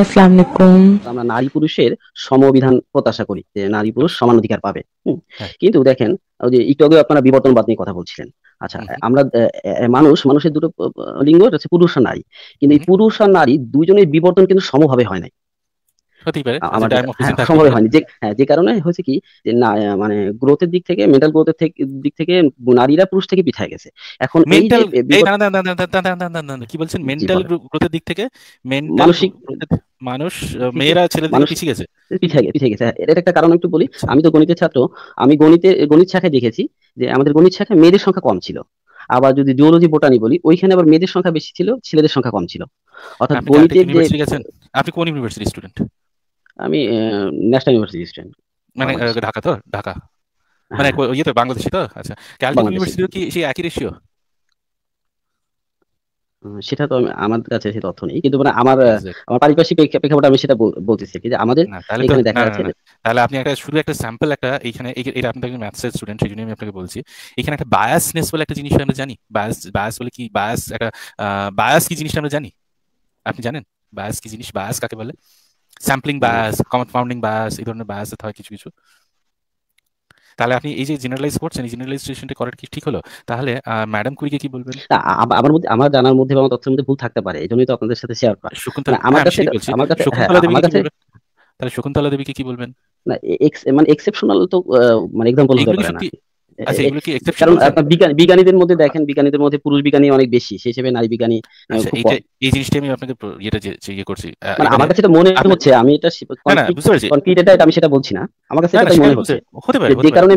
আসসালামু আমরা নারী পুরুষের সমবিধান প্রত্যাশা করি যে নারী পুরুষ সমান অধিকার পাবে হ্যাঁ। কিন্তু দেখেন ওই যে একটু আগে আপনারা বিবর্তনবাদ নিয়ে কথা বলছিলেন আচ্ছা আমরা মানুষ মানুষের দুটো লিঙ্গ হচ্ছে পুরুষ আর নারী কিন্তু এই পুরুষ আর নারী দুজনের বিবর্তন কিন্তু সমভাবে হয় নাই যে কারণে হয়েছে কি যে না মানে গ্রোথের দিক থেকে মেন্টাল গ্রোথের দিক থেকে নারীরা পুরুষ থেকে গেছে এখন কি বলছেন মেন্টাল গ্রোথের দিক থেকে মানসিক মানুষ মেয়েরা পিছিয়ে গেছে পিছিয়ে পিছিয়ে গেছে একটা কারণ একটু বলি আমি তো গণিতের ছাত্র আমি গণিতে গণিত শাখায় দেখেছি যে আমাদের গণিত শাখায় মেয়েদের সংখ্যা কম ছিল আবার যদি জিওলজি বোটানি বলি ওইখানে আবার মেয়েদের সংখ্যা বেশি ছিল ছেলেদের সংখ্যা কম ছিল অর্থাৎ গণিতের আপনি কোন ইউনিভার্সিটি স্টুডেন্ট আমি ন্যাশনাল ইউনিভার্সিটি স্টুডেন্ট মানে ঢাকা তো ঢাকা মানে হ্যাঁ। ইয়ে তো বাংলাদেশ তো আচ্ছা ক্যালিফোর্নিয়া ইউনিভার্সিটি কি সেই একই রেশিও সেটা তো আমার কাছে সে তথ্য নেই কিন্তু মানে আমার আমার পারিপার্শ্বিক প্রেক্ষাপটে আমি সেটা বলতেছি কি যে আমাদের এখানে দেখা যাচ্ছে তাহলে আপনি একটা শুধু একটা স্যাম্পল একটা এখানে এটা আপনি একজন ম্যাথস স্টুডেন্ট সেই জন্য আমি আপনাকে বলছি এখানে একটা বায়াসনেস বলে একটা জিনিস আমরা জানি বায়াস বায়াস বলে কি বায়াস একটা বায়াস কি জিনিসটা আমরা জানি আপনি জানেন বায়াস কি জিনিস বায়াস কাকে বলে স্যাম্পলিং বায়াস কম্পাউন্ডিং বাস এই ধরনের বাস হয় কিছু কিছু তাহলে আপনি এই যে জেনারেলাইজ করছেন এই জেনারেলাইজেশনটা করার কি ঠিক হলো তাহলে ম্যাডাম কুইকে কি বলবেন আমার মধ্যে আমার জানার মধ্যে বা আমার তথ্যের মধ্যে ভুল থাকতে পারে এজন্যই তো আপনাদের সাথে শেয়ার করা হ্যাঁ, আমার কাছে হ্যাঁ, আমার কাছে দেবী কি বলবেন তাহলে শকুন্তলা দেবীকে কি বলবেন না এক্স মানে এক্সেপশনাল তো মানে एग्जांपल হতে পারে না আচ্ছা, বিজ্ঞানীদের মধ্যে দেখেন বিজ্ঞানীদের মধ্যে পুরুষ বিজ্ঞানী অনেক বেশি সেই হিসেবে নারী বিজ্ঞানী আচ্ছা, এই জিনিসটা আমি আপনাকে ইয়ে করছি মানে আমার কাছে মনে হচ্ছে আমি এটা কনক্রিট এটা আমি সেটা বলছি না আমার কাছে এটা মনে হচ্ছে হতে পারে যে কারণে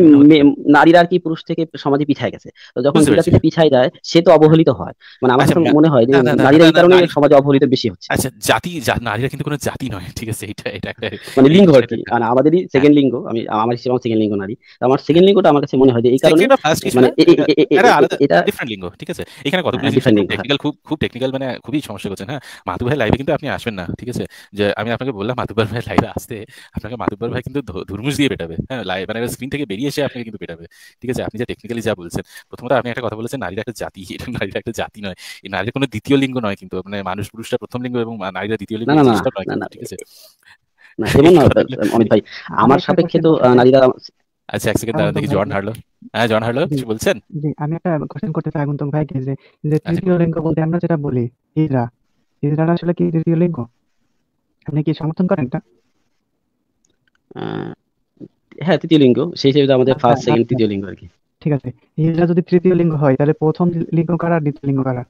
নারীরা আর কি পুরুষ থেকে সমাজে পিছায় গেছে তো যখন সেটা থেকে পিছায় যায় সে তো অবহেলিত হয় মানে আমার আচ্ছা, কাছে মনে হয় যে নারীরা এই কারণে সমাজে অবহেলিত বেশি হচ্ছে আচ্ছা জাতি নারীরা কিন্তু কোনো জাতি নয় ঠিক আছে এটা এটা মানে লিঙ্গ আর কি মানে আমাদেরই সেকেন্ড হ্যাঁ। লিঙ্গ আমি আমার হিসেবে সেকেন্ড লিঙ্গ নারী আমার সেকেন্ড হ্যাঁ। লিঙ্গটা আমার কাছে মনে হয় মানে টেকনিক্যাল হ্যাঁ। খুব টেকনিক্যাল মানে খুবই সমস্যা হ্যাঁ কিন্তু আপনি আসবেন না ঠিক আছে যে আমি আপনাকে বললাম ভাই আসতে আপনাকে ভাই কিন্তু দিয়ে হ্যাঁ লাইভ মানে স্ক্রিন থেকে বেরিয়ে এসে আপনাকে কিন্তু ঠিক আছে আপনি যা টেকনিক্যালি যা বলছেন প্রথমত আপনি একটা কথা বলেছেন নারীরা একটা জাতি এটা নারীরা একটা জাতি নয় এই নারীর কোনো দ্বিতীয় লিঙ্গ নয় কিন্তু মানে মানুষ পুরুষটা প্রথম লিঙ্গ এবং নারীরা দ্বিতীয় লিঙ্গ ঠিক আছে আমার সাপেক্ষে তো নারীরা আচ্ছা এক সেকেন্ড দাঁড়ান দেখি জন হারলো হ্যাঁ জন হারলো কিছু বলছেন জি আমি একটা কোশ্চেন করতে চাই আগন্তুক ভাইকে যে যে আচ্ছা। তৃতীয় লিঙ্গ বলতে আমরা যেটা বলি হিজরা হিজরাটা আসলে কি তৃতীয় লিঙ্গ আপনি কি সমর্থন করেন এটা হ্যাঁ তৃতীয় লিঙ্গ সেই হিসেবে আমাদের ফার্স্ট আচ্ছা, আচ্ছা। সেকেন্ড তৃতীয় লিঙ্গ আর কি ঠিক আছে হিজরা যদি তৃতীয় লিঙ্গ হয় তাহলে প্রথম লিঙ্গ কারা দ্বিতীয় লিঙ্গ কারা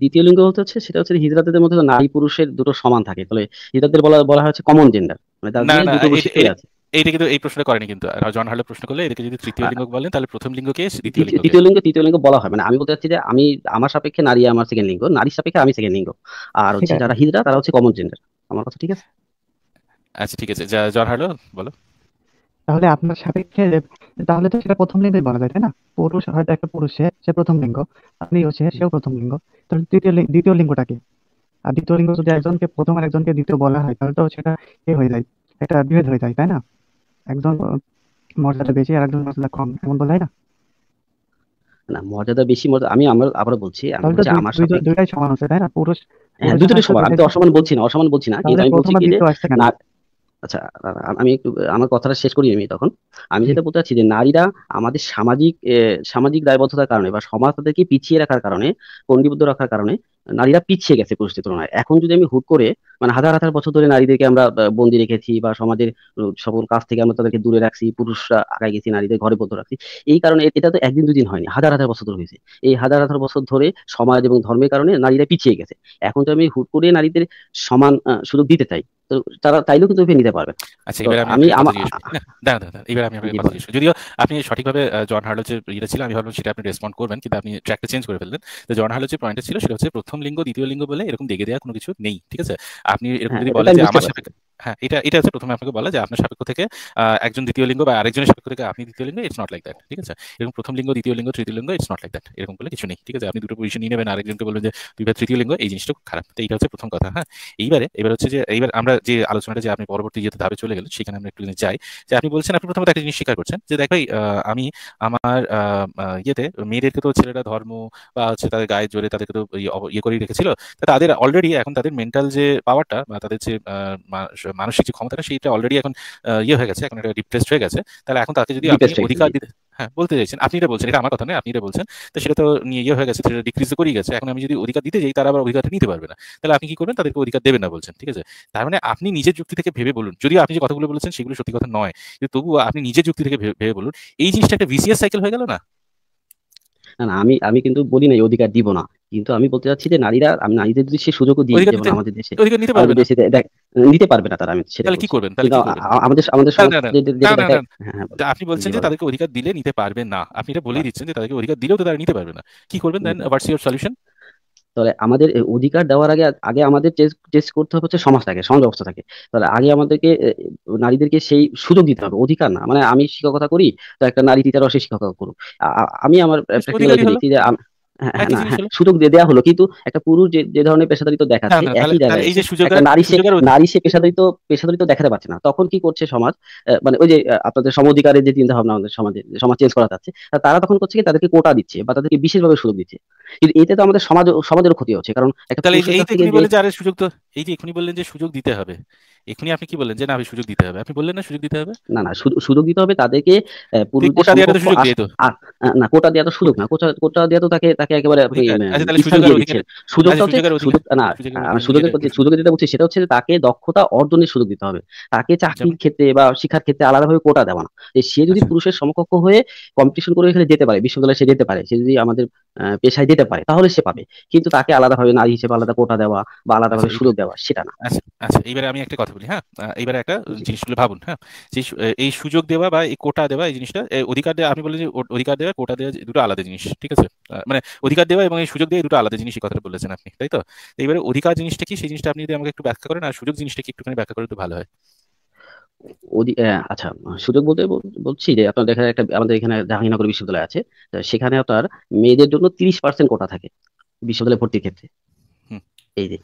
দ্বিতীয় লিঙ্গ হতে হচ্ছে সেটা হচ্ছে হিজরাতের মধ্যে নারী পুরুষের দুটো সমান থাকে তাহলে হিজরাতের বলা বলা হচ্ছে কমন জেন্ডার মানে তাদের দুটো বৈশিষ্ট্য আছে এইটা কিন্তু এই প্রশ্নটা করেনি কিন্তু জন হার্লে প্রশ্ন করলে এটাকে যদি তৃতীয় লিঙ্গ বলেন তাহলে প্রথম লিঙ্গকে দ্বিতীয় লিঙ্গ তৃতীয় লিঙ্গ তৃতীয় লিঙ্গ বলা হয় মানে আমি বলতে চাচ্ছি যে আমি আমার সাপেক্ষে নারী আমার সেকেন্ড লিঙ্গ নারী সাপেক্ষে আমি সেকেন্ড লিঙ্গ আর হচ্ছে যারা হিজড়া তারা হচ্ছে কমন জেন্ডার আমার কথা ঠিক আছে আচ্ছা ঠিক আছে যা জন হার্লো বলো তাহলে আপনার সাপেক্ষে তাহলে তো সেটা প্রথম লিঙ্গই বলা যায় তাই না পুরুষ হয়তো একটা পুরুষে সে প্রথম লিঙ্গ আপনি হচ্ছে সেও প্রথম লিঙ্গ তাহলে তৃতীয় দ্বিতীয় লিঙ্গটাকে কি আর দ্বিতীয় লিঙ্গ যদি একজনকে প্রথম আর একজনকে দ্বিতীয় বলা হয় তাহলে তো সেটা এ হয়ে যায় একটা বিভেদ হয়ে যায় তাই না একজন মর্যাদা বেশি আর একজন মর্যাদা কম এমন বলাই না না মর্যাদা বেশি মর্যাদা আমি আমার আবারও বলছি আমি আমার সাথে সমান আছে তাই না পুরুষ হ্যাঁ দুটোই সমান আমি তো অসমান বলছি না অসমান বলছি না কিন্তু আমি বলছি কি না আচ্ছা আমি একটু আমার কথাটা শেষ করি আমি তখন আমি যেটা বলতে চাচ্ছি যে নারীরা আমাদের সামাজিক সামাজিক দায়বদ্ধতার কারণে বা সমাজ তাদেরকে পিছিয়ে রাখার কারণে কণ্ডিবদ্ধ রাখার কারণে নারীরা পিছিয়ে গেছে পুরুষদের তুলনায় এখন যদি আমি হুট করে মানে হাজার হাজার বছর ধরে নারীদেরকে আমরা বন্দি রেখেছি বা সমাজের সকল কাছ থেকে আমরা তাদেরকে দূরে রাখছি পুরুষরা আগায় গেছি নারীদের ঘরে বদ্ধ রাখছি এই কারণে এটা তো একদিন দুদিন হয়নি হাজার হাজার বছর ধরে হয়েছে এই হাজার হাজার বছর ধরে সমাজ এবং ধর্মের কারণে নারীরা পিছিয়ে গেছে এখন তো আমি হুট করে নারীদের সমান সুযোগ দিতে চাই তারা চাইলেও কিন্তু নিতে পারবে আচ্ছা, যদিও আপনি সঠিকভাবে জন হার্লো যে ইয়েটা ছিল আমি ভাবলাম সেটা আপনি রেসপন্ড করবেন কিন্তু আপনি ট্র্যাকটা চেঞ্জ করে ফেললেন তো জন হার্লো যে পয়েন্টটা ছিল সেটা হচ্ছে প্রথম লিঙ্গ দ্বিতীয় লিঙ্গ বলে এরকম দেখে দেওয়া কোনো কিছু নেই ঠিক আছে আপনি এরকম হ্যাঁ, যদি বলেন যে আমার সাথে হ্যাঁ এটা এটা হচ্ছে প্রথমে আপনাকে বলা যে আপনার সাপেক্ষ থেকে একজন দ্বিতীয় লিঙ্গ বা আরেকজনের সাপেক্ষ থেকে আপনি দ্বিতীয় লিঙ্গ ইটস নট লাইক দ্যাট ঠিক আছে এরকম প্রথম লিঙ্গ দ্বিতীয় লিঙ্গ তৃতীয় লিঙ্গ ইটস নট লাইক দ্যাট এরকম বলে কিছু নেই ঠিক আছে আপনি দুটো পজিশন নিয়ে নেবেন আরেকজনকে বলবেন যে দুই তৃতীয় লিঙ্গ এই জিনিসটা খুব খারাপ তো এইটা হচ্ছে প্রথম কথা হ্যাঁ এইবারে এবার হচ্ছে যে এইবার আমরা যে আলোচনাটা যে আপনি পরবর্তী যেতে ধাপে চলে গেল সেখানে আমরা একটু যাই যে আপনি বলছেন আপনি প্রথমত একটা জিনিস স্বীকার করছেন যে দেখ ভাই আমি আমার ইয়েতে মেয়েদেরকে তো ছেলেরা ধর্ম বা হচ্ছে তাদের গায়ে জোরে তাদেরকে তো ইয়ে, ইয়ে করেই রেখেছিল তাদের অলরেডি এখন তাদের মেন্টাল যে পাওয়ারটা বা তাদের যে মানসিক যে ক্ষমতাটা সেইটা অলরেডি এখন ইয়ে হয়ে গেছে এখন এটা ডিপ্রেসড হয়ে গেছে তাহলে এখন তাকে যদি আপনি অধিকার দিতে হ্যাঁ বলতে চাইছেন আপনি এটা বলছেন এটা আমার কথা নয় আপনি এটা বলছেন তো সেটা তো নিয়ে ইয়ে হয়ে গেছে সেটা ডিক্রিজ করেই গেছে এখন আমি যদি অধিকার দিতে যাই তারা আবার অধিকারটা নিতে পারবে না তাহলে আপনি কি করবেন তাদেরকে অধিকার দেবেন না বলছেন ঠিক আছে তার মানে আপনি নিজের যুক্তি থেকে ভেবে বলুন যদি আপনি যে কথাগুলো বলেছেন সেগুলো সত্যি কথা নয় কিন্তু তবুও আপনি নিজের যুক্তি থেকে ভেবে বলুন এই জিনিসটা একটা ভিসিএস সাইকেল হয়ে গেল না না আমি আমি কিন্তু বলি না অধিকার দিব না কিন্তু আমি বলতে চাচ্ছি যে নারীরা আমি নারীদের যদি সে সুযোগও দিয়ে দেবো আমাদের দেশে দেশে দেখ নিতে পারবে না তারা তাহলে কি করবেন আমাদের আমাদের আপনি বলছেন যে তাদেরকে অধিকার দিলে নিতে পারবে না আপনি এটা বলেই দিচ্ছেন যে তাদেরকে অধিকার দিলেও তো তারা নিতে পারবে না কি করবেন দেন হোয়াটস ইউর সলিউশন তাহলে আমাদের অধিকার দেওয়ার আগে আগে আমাদের টেস্ট করতে হবে হচ্ছে সমাজ থাকে সমাজ ব্যবস্থা থাকে তাহলে আগে আমাদেরকে নারীদেরকে সেই সুযোগ দিতে হবে অধিকার না মানে আমি শিক্ষকতা করি তো একটা নারী তিতারও সে শিক্ষকতা করুক আমি আমার হ্যাঁ, হ্যাঁ, হ্যাঁ, সুযোগ দিয়ে দেওয়া হলো কিন্তু একটা পুরুষ যে ধরনের পেশাদারিত্ব দেখাচ্ছে একই জায়গায় নারী সে নারী সে পেশাদারিত্ব পেশাদারিত্ব দেখাতে পারছে না তখন কি করছে সমাজ মানে ওই যে আপনাদের সম অধিকারের যে চিন্তা ভাবনা আমাদের সমাজে সমাজ চেঞ্জ করা যাচ্ছে তারা তখন করছে কি তাদেরকে কোটা দিচ্ছে বা তাদেরকে বিশেষভাবে সুযোগ দিচ্ছে কিন্তু এতে তো আমাদের সমাজ সমাজের ক্ষতি হচ্ছে কারণ সুযোগ তো এই যে এখনই বললেন যে সুযোগ দিতে হবে এখনই আপনি কি বললেন যে না আমি সুযোগ দিতে হবে আপনি বললেন না সুযোগ দিতে হবে না না সুযোগ দিতে হবে তাদেরকে কোটা দেওয়া তো সুযোগ না কোটা দেওয়া তো সুযোগ না কোটা দেওয়া তো তাকে তাকে একেবারে সুযোগটা হচ্ছে সুযোগ মানে, আচ্ছা, না যেটা বলছি সেটা হচ্ছে যে তাকে দক্ষতা অর্জনের সুযোগ দিতে হবে তাকে চাকরির ক্ষেত্রে বা শিক্ষার ক্ষেত্রে আলাদাভাবে কোটা দেওয়া না সে যদি আচ্ছা। পুরুষের সমকক্ষ হয়ে কম্পিটিশন করে এখানে যেতে পারে বিশ্ববিদ্যালয়ে সে যেতে পারে সে যদি আমাদের পেশায় যেতে পারে তাহলে সে পাবে কিন্তু তাকে আলাদাভাবে নারী হিসেবে আলাদা কোটা দেওয়া বা আলাদাভাবে আচ্ছা, সুযোগ দেওয়া সেটা না আচ্ছা আচ্ছা আমি একটা কথা বলি হ্যাঁ এবারে একটা জিনিসগুলো ভাবুন হ্যাঁ এই সুযোগ দেওয়া বা এই কোটা দেওয়া এই জিনিসটা অধিকার দেওয়া আমি বলি যে অধিকার দেওয়া কোটা দেওয়া দুটো আলাদা জিনিস ঠিক আছে মানে অধিকার দেওয়া এবং এই সুযোগ দেওয়া দুটো আলাদা জিনিস এই কথাটা বলেছেন আপনি তাই তো এইবারে অধিকার জিনিসটা কি সেই জিনিসটা আপনি যদি আমাকে একটু ব্যাখ্যা করেন আর সুযোগ জিনিসটা কি একটুখানি ব্যাখ্যা করে একটু ভালো হয় আচ্ছা সুযোগ বলতে বলছি যে আপনার দেখা একটা আমাদের এখানে জাহাঙ্গীরনগর বিশ্ববিদ্যালয় আছে সেখানে আপনার মেয়েদের জন্য তিরিশ পার্সেন্ট কোটা থাকে বিশ্ববিদ্যালয় ভর্তির ক্ষেত্রে এই যে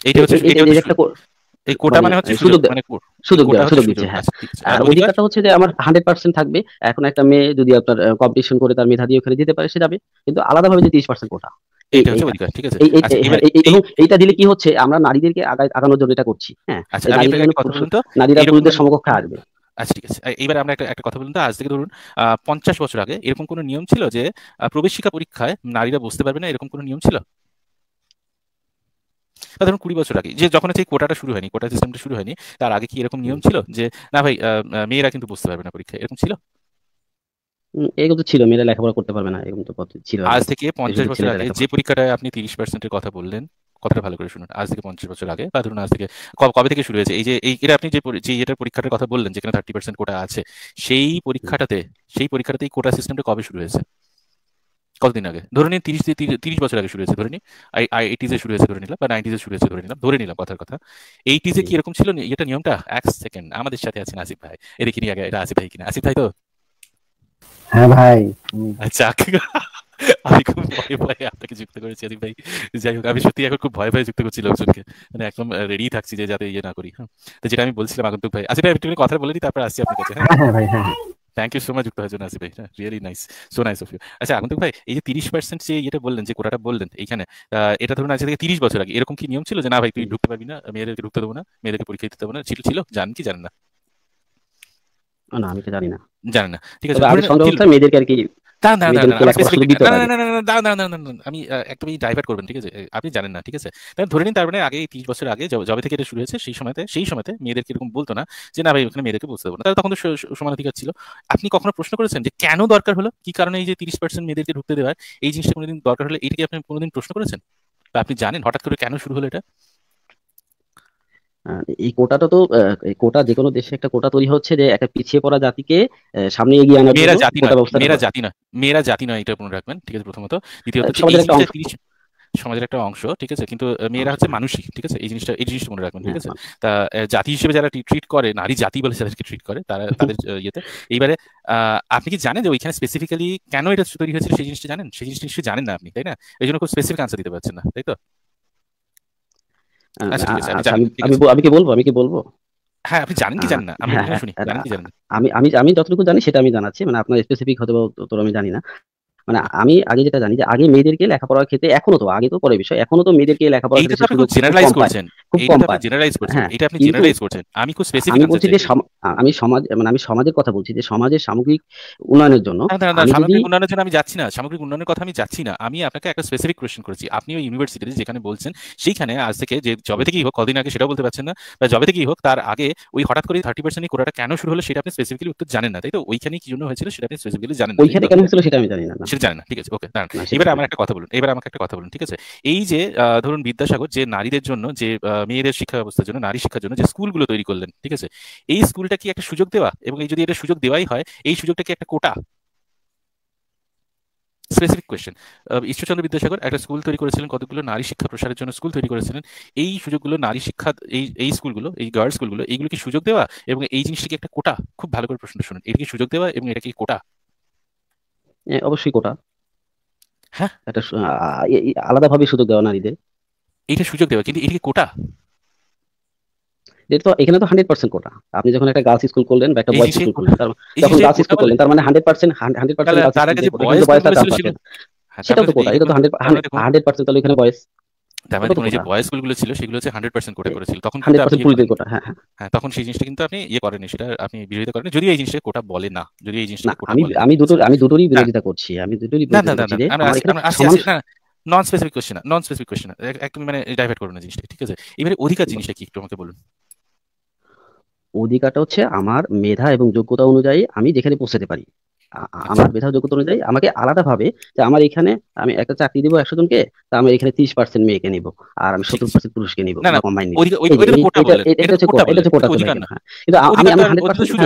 এই কোটা মানে, মানে হচ্ছে সুযোগ মানে সুযোগ দেওয়া সুযোগ দিচ্ছে হ্যাঁ আচ্ছা, আর অধিকারটা হচ্ছে যে আমার হান্ড্রেড পার্সেন্ট থাকবে এখন একটা মেয়ে যদি আপনার কম্পিটিশন করে তার মেধা দিয়ে ওখানে পারে সে যাবে কিন্তু আলাদাভাবে যে তিরিশ পার্সেন্ট কোটা এইটা দিলে কি হচ্ছে আমরা নারীদেরকে আগানোর জন্য এটা করছি হ্যাঁ আচ্ছা, নারীরা পুরুষদের মানে- সমকক্ষে আসবে আচ্ছা ঠিক আছে আমরা একটা একটা কথা বলুন তো আজ থেকে ধরুন পঞ্চাশ বছর আগে এরকম কোনো নিয়ম ছিল যে প্রবেশিকা পরীক্ষায় নারীরা বুঝতে পারবে না এরকম কোনো নিয়ম ছিল বা ধরুন কুড়ি বছর আগে যে যখন হচ্ছে কোটাটা শুরু হয়নি কোটা সিস্টেমটা শুরু হয়নি তার আগে কি এরকম নিয়ম ছিল যে না ভাই মেয়েরা কিন্তু বুঝতে পারবে না পরীক্ষা এরকম ছিল এরকম তো ছিল মেয়েরা লেখাপড়া করতে পারবে না এরকম তো ছিল আজ থেকে পঞ্চাশ বছর আগে যে আপনি তিরিশ পার্সেন্টের কথা বললেন কথাটা ভালো করে শুনুন আজ থেকে পঞ্চাশ বছর আগে বা ধরুন আজ থেকে কবে থেকে শুরু হয়েছে এই যে এই এটা আপনি যে যে এটার পরীক্ষাটার কথা বললেন যেখানে থার্টি পার্সেন্ট কোটা আছে সেই পরীক্ষাটাতে সেই পরীক্ষাটাতেই কোটা সিস্টেমটা কবে শুরু হয়েছে কতদিন আগে ধরে নিন তিরিশ তিরিশ বছর আগে শুরু হয়েছে ধরে নিই এইটিজে শুরু হয়েছে ধরে নিলাম বা নাইনটিজে শুরু হয়েছে ধরে নিলাম ধরে নিলাম কথার কথা এইটিজে কি এরকম ছিল এটা নিয়মটা এক সেকেন্ড আমাদের সাথে আছেন আসিফ ভাই এটা কিনি আগে এটা আসিফ ভাই কিনা আসিফ ভাই তো হ্যাঁ ভাই আচ্ছা আমি খুব ভয়ে আপনাকে যুক্ত করেছি ভাই যাই হোক আমি সত্যি এখন খুব ভয়ে ভয়ে যুক্ত করছি লোকজনকে মানে একদম রেডি থাকছি যে যাতে ইয়ে না করি হ্যাঁ তো যেটা আমি বলছিলাম আগন্তুক ভাই আচ্ছা ভাই একটু কথা বলে দিই তারপর আসছি আপনার কাছে হ্যাঁ, হ্যাঁ ভাই হ্যাঁ থ্যাংক ইউ সো মাচ যুক্ত হওয়ার জন্য আসি ভাই really nice so nice of you আচ্ছা আগন্তুক ভাই এই যে তিরিশ পার্সেন্ট যে এটা বললেন যে কোটাটা বললেন এইখানে এটা ধরুন আজ তিরিশ বছর আগে এরকম কি নিয়ম ছিল যে না ভাই তুই ঢুকতে পারবি না মেয়েদেরকে ঢুকতে দেবো না মেয়েদেরকে পরীক্ষা দিতে দেবো না ছিল ছিল জান কি জানেন না না আমি তো জানি না জানি না ঠিক আছে আমি মেয়েদেরকে আর কি আমি একদমই ডাইভার্ট করবেন ঠিক আছে আপনি জানেন না ঠিক আছে তাহলে ধরে নিন তার মানে আগে তিরিশ বছর আগে যবে থেকে এটা শুরু হয়েছে সেই সময়তে সেই সময়তে মেয়েদেরকে এরকম বলতো না যে না ভাই ওখানে মেয়েদেরকে বলতে দেবো না তখন তো সমানাধিকার ছিল আপনি কখনো প্রশ্ন করেছেন যে কেন দরকার হলো কি কারণে এই যে তিরিশ পার্সেন্ট মেয়েদেরকে ঢুকতে দেওয়ার এই জিনিসটা কোনোদিন দরকার হলে এটাকে আপনি কোনোদিন প্রশ্ন করেছেন বা আপনি জানেন হঠাৎ করে কেন শুরু হলো এটা এই কোটাটা তো কোটা যে কোনো দেশে একটা কোটা তৈরি হচ্ছে যে একটা পিছিয়ে পড়া জাতিকে সামনে এগিয়ে আনার মেয়েরা জাতি না মেয়েরা জাতি না মেয়েরা জাতি না এটা মনে রাখবেন ঠিক আছে প্রথমত দ্বিতীয়ত সমাজের একটা অংশ ঠিক আছে কিন্তু মেয়েরা হচ্ছে মানুষই ঠিক আছে এই জিনিসটা এই জিনিসটা মনে রাখবেন ঠিক হ্যাঁ, আছে হ্যাঁ। তা জাতি হিসেবে যারা ট্রিট করে নারী জাতি বলে যাদেরকে ট্রিট করে তারা তাদের ইয়েতে এইবারে আপনি কি জানেন যে ওইখানে স্পেসিফিক্যালি কেন এটা তৈরি হয়েছে সেই জিনিসটা জানেন সেই জিনিসটা নিশ্চয়ই জানেন না আপনি তাই না এই জন্য খুব স্পেসিফিক আনসার দিতে পারছেন না তাই তো আচ্ছা, আমি আচ্ছা, আমি কি বলবো আমি কি হ্যাঁ, হ্যাঁ, হ্যাঁ, আমি আমি আমি যতটুকু জানি সেটা আমি জানাচ্ছি মানে আপনার স্পেসিফিক হতে তোর আমি জানি না মানে আমি আগে যেটা জানি যে আগে মেয়েদেরকে লেখাপড়ার ক্ষেত্রে এখনো তো আগে তো পরে বিষয় এখনো তো মেয়েদেরকে লেখাপড়ার ক্ষেত্রে জেনারেলাইজ করছেন খুব কম পায় জেনারেলাইজ করছেন হ্যাঁ, এটা আপনি জেনারেলাইজ করছেন আমি খুব স্পেসিফিক আমি বলছি যে আমি সমাজ মানে আমি সমাজের কথা বলছি যে সমাজের সামগ্রিক উন্নয়নের জন্য সামগ্রিক উন্নয়নের জন্য আমি যাচ্ছি না সামগ্রিক উন্নয়নের কথা আমি যাচ্ছি না আমি আপনাকে একটা স্পেসিফিক কোশ্চেন করেছি আপনি ওই ইউনিভার্সিটিতে যেখানে বলছেন সেইখানে আজ থেকে যে জবে থেকেই হোক কদিন আগে সেটা বলতে পারছেন না বা জবে থেকেই হোক তার আগে ওই হঠাৎ করে থার্টি পার্সেন্ট কোটাটা কেন শুরু হলো সেটা আপনি স্পেসিফিকলি উত্তর জানেন না তাই তো ওইখানে কি জন্য হয়েছিল সেটা আপনি স্পেসিফিকলি জানেন ওইখানে কেন হয়েছিল সেটা আমি জানি না সেটা জানে না ঠিক আছে ওকে দাঁড়ান এবারে আমার একটা কথা বলুন এবার আমাকে একটা কথা বলুন ঠিক আছে এই যে ধরুন বিদ্যাসাগর যে নারীদের জন্য যে মেয়েদের শিক্ষা ব্যবস্থার জন্য নারী শিক্ষার জন্য যে স্কুলগুলো তৈরি করলেন ঠিক আছে এই স্কুলটা কি একটা সুযোগ দেওয়া এবং এই যদি এটা সুযোগ দেওয়াই হয় এই সুযোগটা কি একটা কোটা স্পেসিফিক কোয়েশ্চেন ঈশ্বরচন্দ্র বিদ্যাসাগর একটা স্কুল তৈরি করেছিলেন কতগুলো নারী শিক্ষা প্রসারের জন্য স্কুল তৈরি করেছিলেন এই সুযোগগুলো নারী শিক্ষা এই এই স্কুলগুলো এই গার্লস স্কুলগুলো এইগুলো কি সুযোগ দেওয়া এবং এই জিনিসটাকে কি একটা কোটা খুব ভালো করে প্রশ্ন শুনুন এটা কি সুযোগ দেওয়া এবং এটা কি কোটা অবশ্যই কোটা হ্যাঁ এটা আলাদাভাবে সুযোগ দেওয়া নারীদের এটা সুযোগ দেওয়া কিন্তু এটিকে কোটা এটা তো এখানে তো হান্ড্রেড পার্সেন্ট কোটা আপনি যখন একটা গার্লস স্কুল করলেন বা একটা বয়েজ স্কুল করলেন যখন গার্লস স্কুল করলেন তার মানে হান্ড্রেড পার্সেন্ট হান্ড্রেড পার্সেন্ট সেটাও তো হ্যাঁ, কোটা এটা তো হান্ড্রেড পার্সেন্ট তাহলে এখানে বয়েজ তখন মানে যে বয়েজ স্কুলগুলো ছিল সেগুলো হচ্ছে হান্ড্রেড পার্সেন্ট কোটা করেছিল তখন হ্যাঁ, হ্যাঁ। হ্যাঁ, তখন সেই জিনিসটা কিন্তু আপনি ইয়ে করেনি সেটা আপনি বিরোধিতা করেন যদি এই জিনিসটা কোটা বলে না যদি এই জিনিসটা কোটা আমি দুটো আমি আচ্ছা। দুটোরই বিরোধিতা করছি আমি দুটোরই না না না non specific question non specific question একদম মানে ডাইভার্ট জিনিসটা ঠিক আছে এবারে অধিকার জিনিসটা কি একটু আমাকে বলুন অধিকারটা হচ্ছে আমার মেধা এবং যোগ্যতা অনুযায়ী আমি যেখানে পৌঁছাতে পারি আমার মেধা যোগ্যতা অনুযায়ী আমাকে আলাদা ভাবে যে আমার এখানে আমি একটা চাকরি দিব একশো জনকে তা আমি এখানে ত্রিশ পার্সেন্ট মেয়েকে নিব আর আমি সত্তর পার্সেন্ট পুরুষকে নিব কম্বাইন কোটা হ্যাঁ। কিন্তু আমি আমি হান্ড্রেড পার্সেন্ট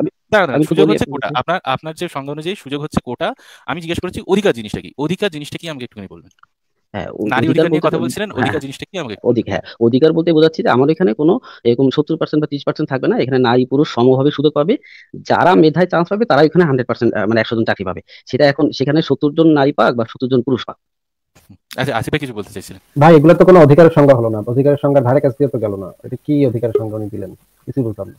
আমি আপনার যে সঙ্গে অনুযায়ী সুযোগ হচ্ছে কোটা আমি জিজ্ঞেস করেছি অধিকার জিনিসটা কি অধিকার জিনিসটা কি আমাকে একটুখানি বলবেন হ্যাঁ, হ্যাঁ অধিকার হ্যাঁ, অধিকার বলতে বোঝাচ্ছি যে আমার এখানে কোনো এরকম সত্তর পার্সেন্ট বা ত্রিশ পার্সেন্ট থাকবে না এখানে নারী পুরুষ সমভাবে সুযোগ পাবে যারা মেধায় চান্স পাবে তারা এখানে হান্ড্রেড পার্সেন্ট মানে একশো জন চাকরি পাবে সেটা এখন সেখানে সত্তর জন নারী পাক বা সত্তর জন পুরুষ পাক আচ্ছা কিছু বলতে ভাই এগুলো তো কোনো অধিকারের সংজ্ঞা হলো না অধিকারের সংজ্ঞা ধারে কাছে তো গেল না এটা কি অধিকারের সংজ্ঞা উনি দিলেন কিছু বলতাম না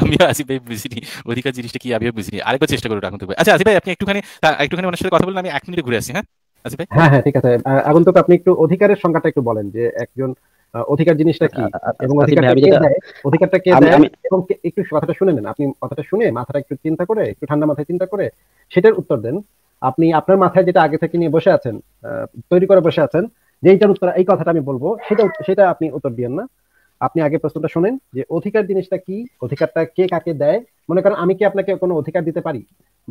আমি ভাই বুঝিনি অধিকার জিনিসটা কি আমিও বুঝিনি আরেকবার চেষ্টা করে রাখুন আচ্ছা ভাই আপনি একটুখানি একটুখানি ওনার সাথে কথা বললাম আমি এক মিনিটে ঘুরে আসি হ্যাঁ হ্যাঁ হ্যাঁ ঠিক আছে আপনি একটু অধিকারের একটু বলেন যে একজন অধিকার জিনিসটা কি এবং অধিকারটা কে এবং একটু কথাটা শুনে নেন আপনি কথাটা শুনে মাথাটা একটু চিন্তা করে একটু ঠান্ডা মাথায় চিন্তা করে সেটার উত্তর দেন আপনি আপনার মাথায় যেটা আগে থেকে নিয়ে বসে আছেন তৈরি করে বসে আছেন যে এইটার উত্তর এই কথাটা আমি বলবো সেটা সেটা আপনি উত্তর দিয়েন না আপনি আগে প্রশ্নটা শোনেন যে অধিকার জিনিসটা কি অধিকারটা কে কাকে দেয় মনে করেন আমি কি আপনাকে কোনো অধিকার দিতে পারি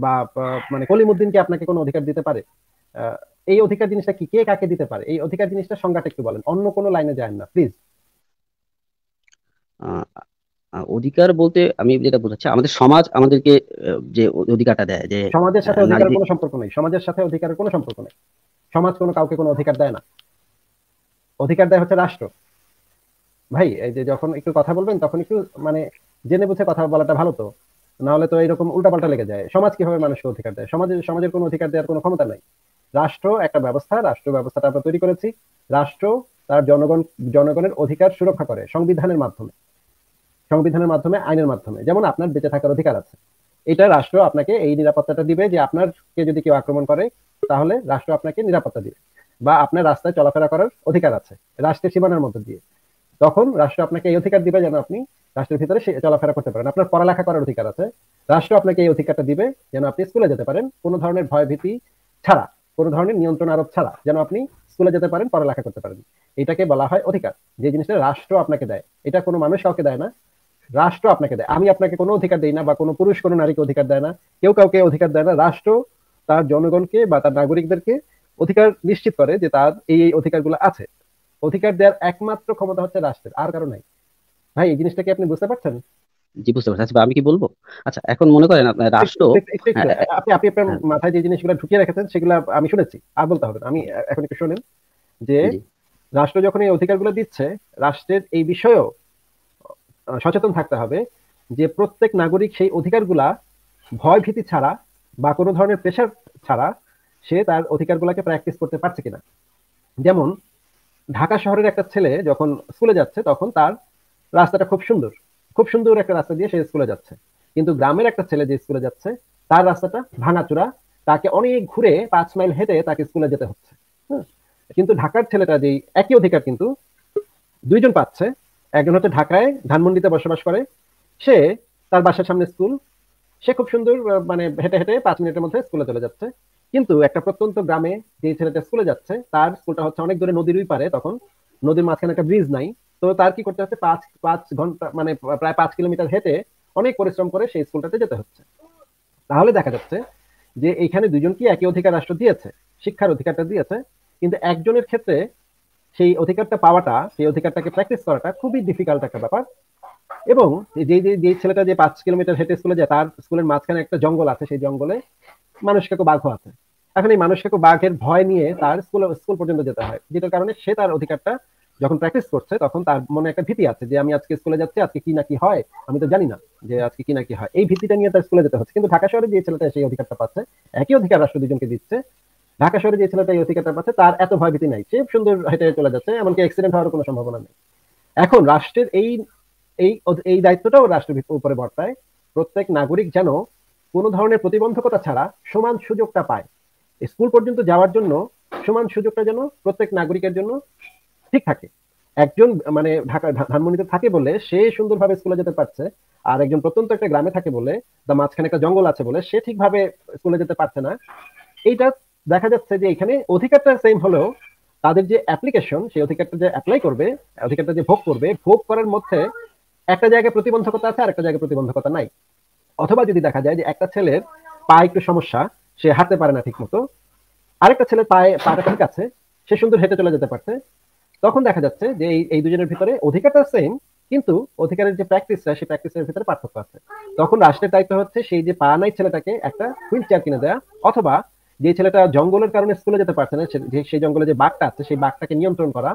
বা মানে কলিমুদ্দিন কি আপনাকে কোনো অধিকার দিতে পারে এই অধিকার জিনিসটা কি কে কাকে দিতে পারে এই অধিকার জিনিসটা সংজ্ঞাটা একটু বলেন অন্য কোনো লাইনে যায় না প্লিজ অধিকার বলতে আমি যেটা বোঝাচ্ছি আমাদের সমাজ আমাদেরকে যে অধিকারটা দেয় যে সমাজের সাথে অধিকারের কোনো সম্পর্ক নেই সমাজের সাথে অধিকারের কোনো সম্পর্ক নেই সমাজ কোনো কাউকে কোনো অধিকার দেয় না অধিকার দেয় হচ্ছে রাষ্ট্র ভাই এই যে যখন একটু কথা বলবেন তখন একটু মানে জেনে বুঝে কথা বলাটা ভালো তো না হলে তো এরকম উল্টাপাল্টা লেগে যায় সমাজ কিভাবে মানুষকে অধিকার দেয় সমাজের সমাজের কোনো অধিকার দেওয়ার কোনো ক্ষমতা নাই রাষ্ট্র একটা ব্যবস্থা রাষ্ট্র ব্যবস্থাটা আমরা তৈরি করেছি রাষ্ট্র তার জনগণ জনগণের অধিকার সুরক্ষা করে সংবিধানের মাধ্যমে সংবিধানের মাধ্যমে আইনের মাধ্যমে যেমন আপনার বেঁচে থাকার অধিকার আছে এটা রাষ্ট্র আপনাকে এই নিরাপত্তাটা দিবে যে কে যদি কেউ আক্রমণ করে তাহলে রাষ্ট্র আপনাকে নিরাপত্তা দিবে বা আপনার রাস্তায় চলাফেরা করার অধিকার আছে রাষ্ট্রের সীমানার মধ্যে দিয়ে তখন রাষ্ট্র আপনাকে এই অধিকার দিবে যেন আপনি রাষ্ট্রের ভিতরে চলাফেরা করতে পারেন আপনার পড়ালেখা করার অধিকার আছে রাষ্ট্র আপনাকে এই অধিকারটা দিবে যেন আপনি স্কুলে যেতে পারেন কোনো ধরনের ভয় ভীতি ছাড়া কোনো ধরনের নিয়ন্ত্রণ আরোপ ছাড়া যেন আপনি স্কুলে যেতে পারেন পড়ালেখা করতে পারেন এটাকে বলা হয় অধিকার যে জিনিসটা রাষ্ট্র আপনাকে দেয় এটা কোনো মানুষ কাউকে দেয় না রাষ্ট্র আপনাকে দেয় আমি আপনাকে কোনো অধিকার দেই না বা কোনো পুরুষ কোনো নারীকে অধিকার দেয় না কেউ কাউকে অধিকার দেয় না রাষ্ট্র তার জনগণকে বা তার নাগরিকদেরকে অধিকার নিশ্চিত করে যে তার এই এই অধিকারগুলো আছে অধিকার দেওয়ার একমাত্র ক্ষমতা হচ্ছে রাষ্ট্রের আর কারো নাই ভাই এই জিনিসটাকে আপনি বুঝতে পারছেন জি বুঝতে পারছি আচ্ছা আমি কি বলবো আচ্ছা এখন মনে করেন রাষ্ট্র হ্যাঁ, আপনি আপনি আপনার হ্যাঁ। মাথায় যে জিনিসগুলো ঢুকিয়ে রেখেছেন সেগুলো আমি শুনেছি আর বলতে হবে আমি এখন একটু শুনেন যে রাষ্ট্র যখন এই অধিকারগুলো দিচ্ছে রাষ্ট্রের এই বিষয়েও সচেতন থাকতে হবে যে প্রত্যেক নাগরিক সেই অধিকারগুলা ভয় ভীতি ছাড়া বা কোনো ধরনের প্রেশার ছাড়া সে তার অধিকারগুলাকে প্র্যাকটিস করতে পারছে কিনা যেমন ঢাকা শহরের একটা ছেলে যখন স্কুলে যাচ্ছে তখন তার রাস্তাটা খুব সুন্দর খুব সুন্দর একটা রাস্তা দিয়ে সে স্কুলে যাচ্ছে কিন্তু গ্রামের একটা ছেলে যে স্কুলে যাচ্ছে তার রাস্তাটা ভাঙাচুরা তাকে অনেক ঘুরে পাঁচ মাইল হেঁটে তাকে স্কুলে যেতে হচ্ছে কিন্তু ঢাকার ছেলেটা যেই একই অধিকার কিন্তু দুইজন পাচ্ছে একজন হচ্ছে ঢাকায় ধানমন্ডিতে বসবাস করে সে তার বাসার সামনে স্কুল সে খুব সুন্দর মানে হেঁটে হেঁটে পাঁচ মিনিটের মধ্যে স্কুলে চলে যাচ্ছে কিন্তু একটা প্রত্যন্ত গ্রামে যে ছেলেটা স্কুলে যাচ্ছে তার স্কুলটা হচ্ছে অনেক দূরে নদীরই পারে তখন নদীর মাঝখানে একটা ব্রিজ নাই তো তার কি করতে হচ্ছে পাঁচ পাঁচ ঘন্টা মানে প্রায় পাঁচ কিলোমিটার হেঁটে অনেক পরিশ্রম করে সেই স্কুলটাতে যেতে হচ্ছে তাহলে দেখা যাচ্ছে যে এখানে দুজন কি একই অধিকার রাষ্ট্র দিয়েছে শিক্ষার অধিকারটা দিয়েছে কিন্তু একজনের ক্ষেত্রে সেই অধিকারটা পাওয়াটা সেই অধিকারটাকে প্র্যাকটিস করাটা খুবই ডিফিকাল্ট একটা ব্যাপার এবং যে যে যে ছেলেটা যে পাঁচ কিলোমিটার হেঁটে স্কুলে যায় তার স্কুলের মাঝখানে একটা জঙ্গল আছে সেই জঙ্গলে মানুষকাকু বাঘও আছে এখন এই মানুষকাকু বাঘের ভয় নিয়ে তার স্কুল স্কুল পর্যন্ত যেতে হয় যেটার কারণে সে তার অধিকারটা যখন প্র্যাকটিস করছে তখন তার মনে একটা ভীতি আছে যে আমি আজকে স্কুলে যাচ্ছি আজকে কি নাকি হয় আমি তো জানি না যে আজকে কি নাকি হয় এই ভীতিটা নিয়ে তার স্কুলে যেতে হচ্ছে কিন্তু ঢাকা শহরে যে ছেলেটা সেই অধিকারটা পাচ্ছে একই অধিকার রাষ্ট্র দুজনকে দিচ্ছে ঢাকা শহরে যে ছেলেটা এই অধিকারটা পাচ্ছে তার এত ভয় ভীতি নাই সে সুন্দর হেঁটে চলে যাচ্ছে এমনকি অ্যাক্সিডেন্ট হওয়ার কোনো সম্ভাবনা নেই এখন রাষ্ট্রের এই এই এই দায়িত্বটাও রাষ্ট্রের উপরে বর্তায় প্রত্যেক নাগরিক যেন কোনো ধরনের প্রতিবন্ধকতা ছাড়া সমান সুযোগটা পায় স্কুল পর্যন্ত যাওয়ার জন্য সমান সুযোগটা যেন প্রত্যেক নাগরিকের জন্য ঠিক থাকে একজন মানে ঢাকা ধানমন্ডিতে থাকে বলে সে সুন্দরভাবে স্কুলে যেতে পারছে আর একজন প্রত্যন্ত একটা গ্রামে থাকে বলে বা মাঝখানে একটা জঙ্গল আছে বলে সে ঠিকভাবে স্কুলে যেতে পারছে না এইটা দেখা যাচ্ছে যে এখানে অধিকারটা সেম হলেও তাদের যে অ্যাপ্লিকেশন সেই অধিকারটা যে অ্যাপ্লাই করবে অধিকারটা যে ভোগ করবে ভোগ করার মধ্যে একটা জায়গায় প্রতিবন্ধকতা আছে আর একটা জায়গায় প্রতিবন্ধকতা নাই অথবা যদি দেখা যায় যে একটা ছেলের পা একটু সমস্যা সে হাঁটতে পারে না ঠিক মতো আরেকটা ছেলের পায়ে পাটা ঠিক আছে সে সুন্দর হেঁটে চলে যেতে পারছে তখন দেখা যাচ্ছে যে এই দুজনের ভিতরে অধিকারটা সেম কিন্তু অধিকারের যে প্র্যাকটিসটা সেই প্র্যাকটিসের ভিতরে পার্থক্য আছে তখন রাষ্ট্রের দায়িত্ব হচ্ছে সেই যে পা নাই ছেলেটাকে একটা হুইল চেয়ার কিনে দেয়া অথবা যে ছেলেটা জঙ্গলের কারণে স্কুলে যেতে পারছে না সেই জঙ্গলে যে বাঘটা আছে সেই বাঘটাকে নিয়ন্ত্রণ করা